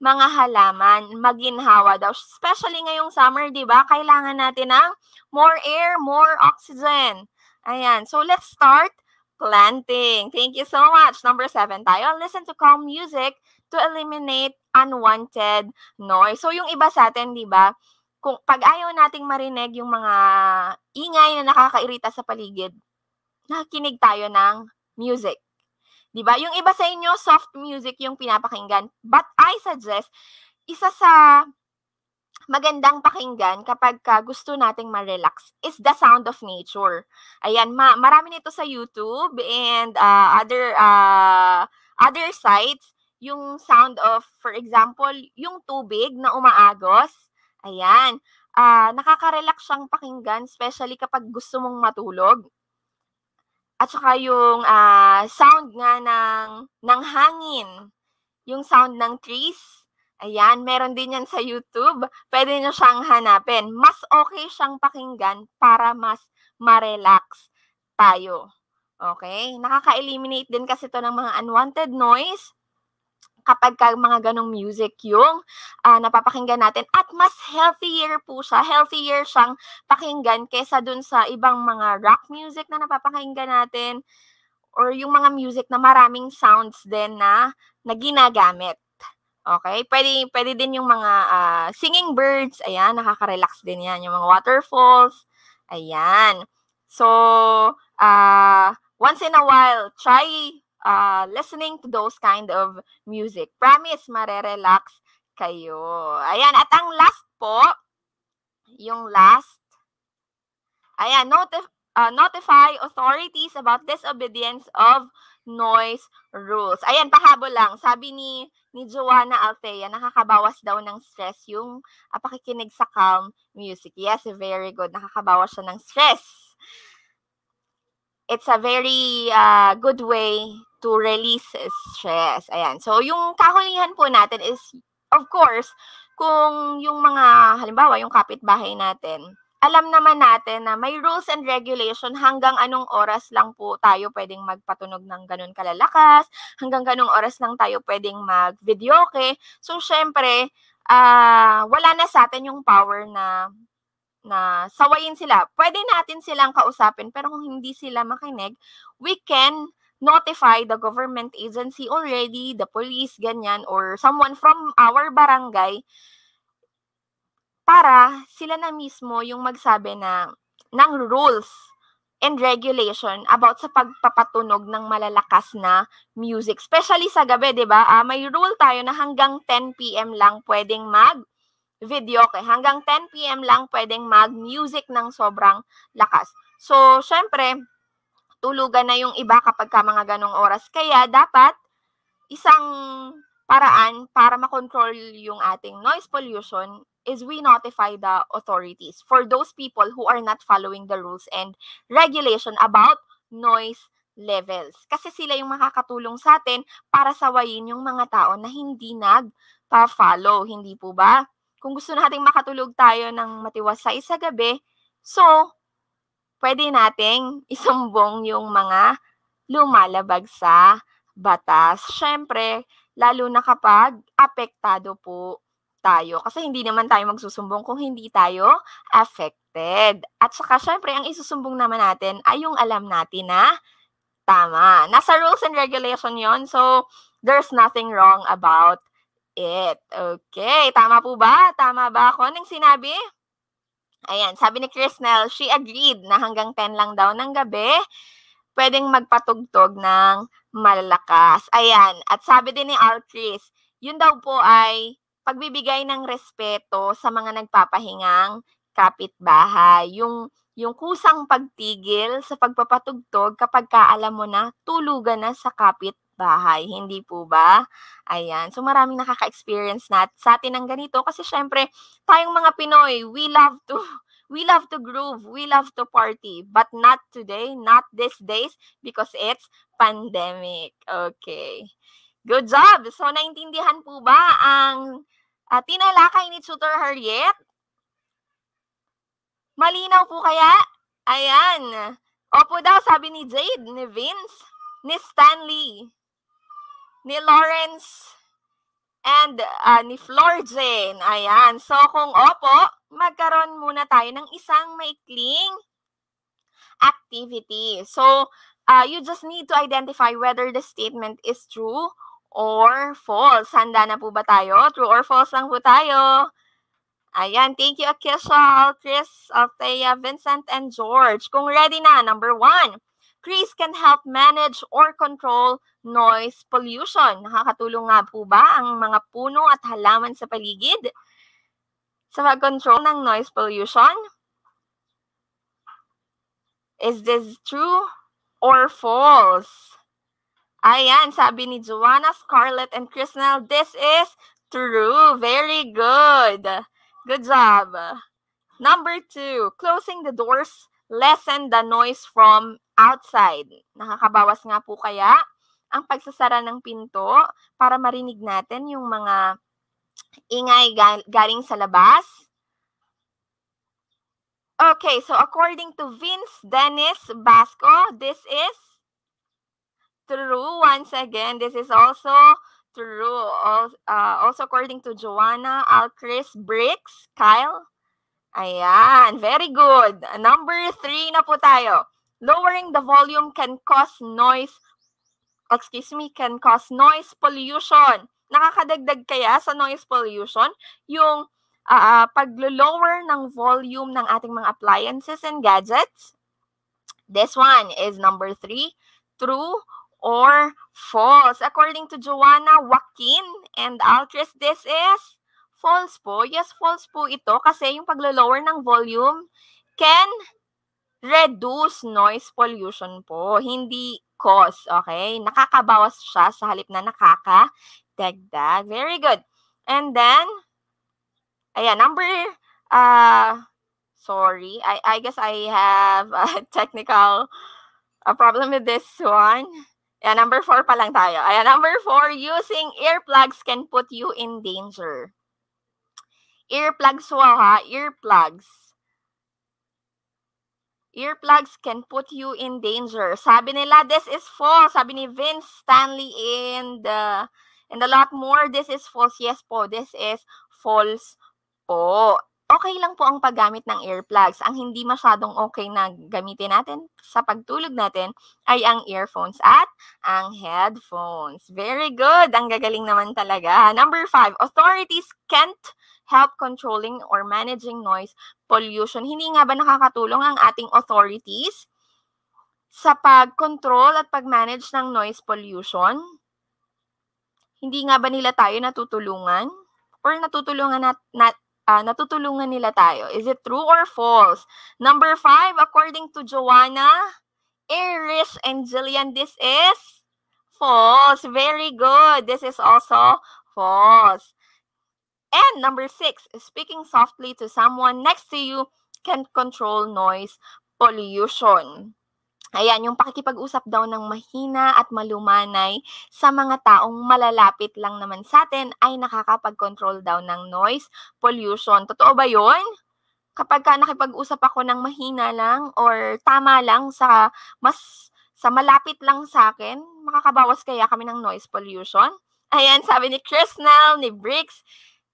mga halaman, maginhawa daw. Especially ngayong summer, di ba? Kailangan natin ng more air, more oxygen. Ayan. So, let's start planting. Thank you so much. Number seven tayo. Listen to calm music to eliminate unwanted noise. So, yung iba sa atin, di ba? Kung pag ayaw nating marinig yung mga ingay na nakakairita sa paligid, nakikinig tayo ng music. 'Di ba? Yung iba sa inyo soft music yung pinapakinggan. But I suggest isa sa magandang pakinggan kapag ka gusto nating ma-relax is the sound of nature. Ayan, ma marami nito sa YouTube and uh, other uh, other sites yung sound of for example, yung tubig na umaagos. Ayan. Uh, nakaka-relax siyang pakinggan especially kapag gusto mong matulog at saka yung uh, sound nga ng, ng hangin, yung sound ng trees, ayan, meron din yan sa YouTube, pwede nyo siyang hanapin. Mas okay siyang pakinggan para mas ma-relax tayo. Okay? Nakaka-eliminate din kasi to ng mga unwanted noise kapag ka mga ganong music yung uh, napapakinggan natin. At mas healthier po siya. Healthier siyang pakinggan kesa dun sa ibang mga rock music na napapakinggan natin or yung mga music na maraming sounds din na, na ginagamit. Okay? Pwede, pwede din yung mga uh, singing birds. Ayan, nakaka-relax din yan. Yung mga waterfalls. Ayan. So, uh, once in a while, try uh, listening to those kind of music. Promise, marerelax kayo. Ayan, at ang last po, yung last, ayan, notif- uh, notify authorities about disobedience of noise rules. Ayan, pahabol lang. Sabi ni, ni Joanna Althea, nakakabawas daw ng stress yung uh, pakikinig sa calm music. Yes, very good. Nakakabawas siya ng stress. It's a very uh, good way to release stress. Ayan. So, yung kahulihan po natin is, of course, kung yung mga, halimbawa, yung kapitbahay natin, alam naman natin na may rules and regulation hanggang anong oras lang po tayo pwedeng magpatunog ng ganun kalalakas, hanggang ganung oras lang tayo pwedeng mag-videoke. So, syempre, uh, wala na sa atin yung power na na sawayin sila. Pwede natin silang kausapin, pero kung hindi sila makinig, we can notify the government agency already, the police, ganyan, or someone from our barangay para sila na mismo yung magsabi na ng rules and regulation about sa pagpapatunog ng malalakas na music. Especially sa gabi, di ba? Uh, may rule tayo na hanggang 10 p.m. lang pwedeng mag video kay hanggang 10 p.m. lang pwedeng mag music ng sobrang lakas. So, syempre, tulugan na yung iba kapag ka mga ganong oras. Kaya dapat isang paraan para makontrol yung ating noise pollution is we notify the authorities for those people who are not following the rules and regulation about noise levels. Kasi sila yung makakatulong sa atin para sawayin yung mga tao na hindi nag-follow, hindi po ba? Kung gusto nating makatulog tayo ng matiwas sa isa gabi, so, pwede nating isumbong yung mga lumalabag sa batas. Siyempre, lalo na kapag apektado po tayo. Kasi hindi naman tayo magsusumbong kung hindi tayo affected. At saka, syempre, ang isusumbong naman natin ay yung alam natin na tama. Nasa rules and regulation yon So, there's nothing wrong about it. Okay, tama po ba? Tama ba ako ng sinabi? Ayan, sabi ni Chrisnel, she agreed na hanggang 10 lang daw ng gabi, pwedeng magpatugtog ng malalakas. Ayan, at sabi din ni R. Chris, yun daw po ay pagbibigay ng respeto sa mga nagpapahingang kapitbahay. Yung, yung kusang pagtigil sa pagpapatugtog kapag kaalam mo na tulugan na sa kapit bahay. Hindi po ba? Ayan. So maraming nakaka-experience na sa atin ng ganito kasi syempre tayong mga Pinoy, we love to We love to groove, we love to party, but not today, not these days because it's pandemic. Okay. Good job. So naintindihan po ba ang uh, tinalakay ni Tutor Harriet? Malinaw po kaya? Ayan. Opo daw, sabi ni Jade, ni Vince, ni Stanley ni Lawrence and uh, ni Flor Jane. Ayan. So, kung opo, magkaroon muna tayo ng isang maikling activity. So, uh, you just need to identify whether the statement is true or false. Handa na po ba tayo? True or false lang po tayo. Ayan, thank you Akisha, Chris, Althea, Vincent, and George. Kung ready na, number one, Trees can help manage or control noise pollution. Nakakatulong nga po ba ang mga puno at halaman sa paligid sa pag-control ng noise pollution? Is this true or false? Ayan, sabi ni Joanna, Scarlett, and Krisnel, this is true. Very good. Good job. Number two, closing the doors lessen the noise from outside. Nakakabawas nga po kaya ang pagsasara ng pinto para marinig natin yung mga ingay galing sa labas? Okay, so according to Vince Dennis Basco, this is true. Once again, this is also true. Uh, also according to Joanna Alcris Bricks, Kyle. Ayan, very good. Number three na po tayo. Lowering the volume can cause noise, excuse me, can cause noise pollution. Nakakadagdag kaya sa noise pollution yung uh, paglo-lower ng volume ng ating mga appliances and gadgets? This one is number three, true or false. According to Joanna Joaquin and Altris, this is false po. Yes, false po ito kasi yung paglo-lower ng volume can reduce noise pollution po, hindi cause, okay? Nakakabawas siya sa halip na nakakadagdag. Very good. And then, ayan, number, uh, sorry, I, I guess I have a technical a problem with this one. Ayan, number four pa lang tayo. Ayan, number four, using earplugs can put you in danger. Earplugs po ha, earplugs Earplugs can put you in danger. Sabi nila, this is false. Sabi ni Vince Stanley and uh, and a lot more, this is false. Yes po, this is false po. Okay lang po ang paggamit ng earplugs. Ang hindi masyadong okay na gamitin natin sa pagtulog natin ay ang earphones at ang headphones. Very good. Ang gagaling naman talaga. Number five, authorities can't help controlling or managing noise pollution. Hindi nga ba nakakatulong ang ating authorities sa pag-control at pag-manage ng noise pollution? Hindi nga ba nila tayo natutulungan? Or natutulungan nat, nat uh, natutulungan nila tayo? Is it true or false? Number five, according to Joanna, Iris and Jillian, this is false. Very good. This is also false. And number six, speaking softly to someone next to you can control noise pollution. Ayan, yung pakikipag-usap daw ng mahina at malumanay sa mga taong malalapit lang naman sa atin ay nakakapag-control daw ng noise pollution. Totoo ba yon? Kapag ka nakipag-usap ako ng mahina lang or tama lang sa mas sa malapit lang sa akin, makakabawas kaya kami ng noise pollution? Ayan, sabi ni Chris Nell, ni Bricks,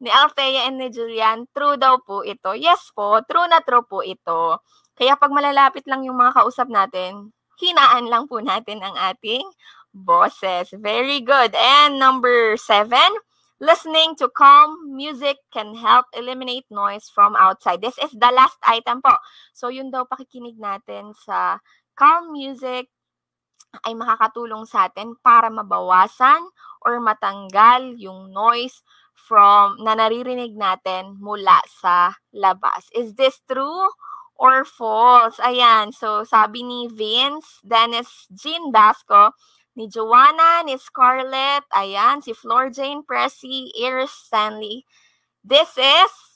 ni Althea and ni Julian, true daw po ito. Yes po, true na true po ito. Kaya pag malalapit lang yung mga kausap natin, hinaan lang po natin ang ating boses. Very good. And number seven, listening to calm music can help eliminate noise from outside. This is the last item po. So yun daw pakikinig natin sa calm music ay makakatulong sa atin para mabawasan or matanggal yung noise from na naririnig natin mula sa labas. Is this true or false? Ayan, so sabi ni Vince, Dennis Jean Basco, ni Joanna, ni Scarlett, ayan, si Flor Jane Pressy, Iris Stanley. This is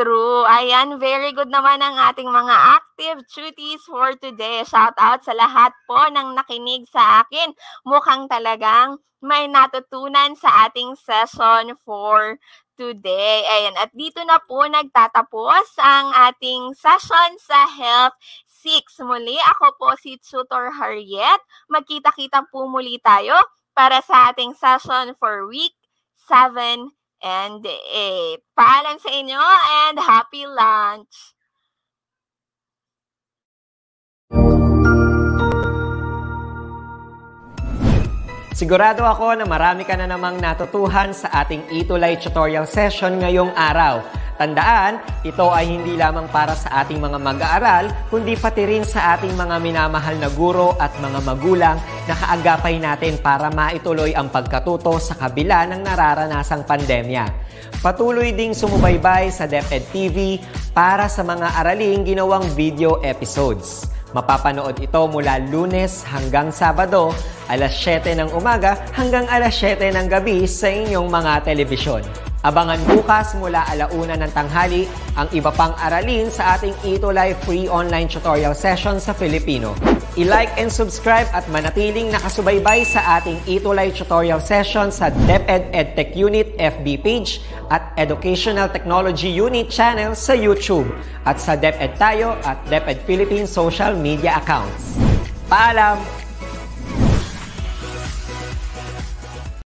True. Ayan, very good naman ang ating mga active duties for today. Shout out sa lahat po ng nakinig sa akin. Mukhang talagang may natutunan sa ating session for today. Ayan, at dito na po nagtatapos ang ating session sa Health 6. Muli, ako po si Tutor Harriet. Magkita-kita po muli tayo para sa ating session for week 7 and 8. Paalam sa inyo and happy lunch! Sigurado ako na marami ka na namang natutuhan sa ating itulay tutorial session ngayong araw. Tandaan, ito ay hindi lamang para sa ating mga mag-aaral, kundi pati rin sa ating mga minamahal na guro at mga magulang na kaagapay natin para maituloy ang pagkatuto sa kabila ng nararanasang pandemya. Patuloy ding sumubaybay sa DepEd TV para sa mga araling ginawang video episodes. Mapapanood ito mula lunes hanggang Sabado, alas 7 ng umaga hanggang alas 7 ng gabi sa inyong mga telebisyon. Abangan bukas mula alauna ng tanghali ang iba pang aralin sa ating Ito Live free online tutorial session sa Filipino. I-like and subscribe at manatiling nakasubaybay sa ating Ito Live tutorial session sa DepEd EdTech Unit FB page at Educational Technology Unit channel sa YouTube at sa DepEd Tayo at DepEd Philippines social media accounts. Paalam!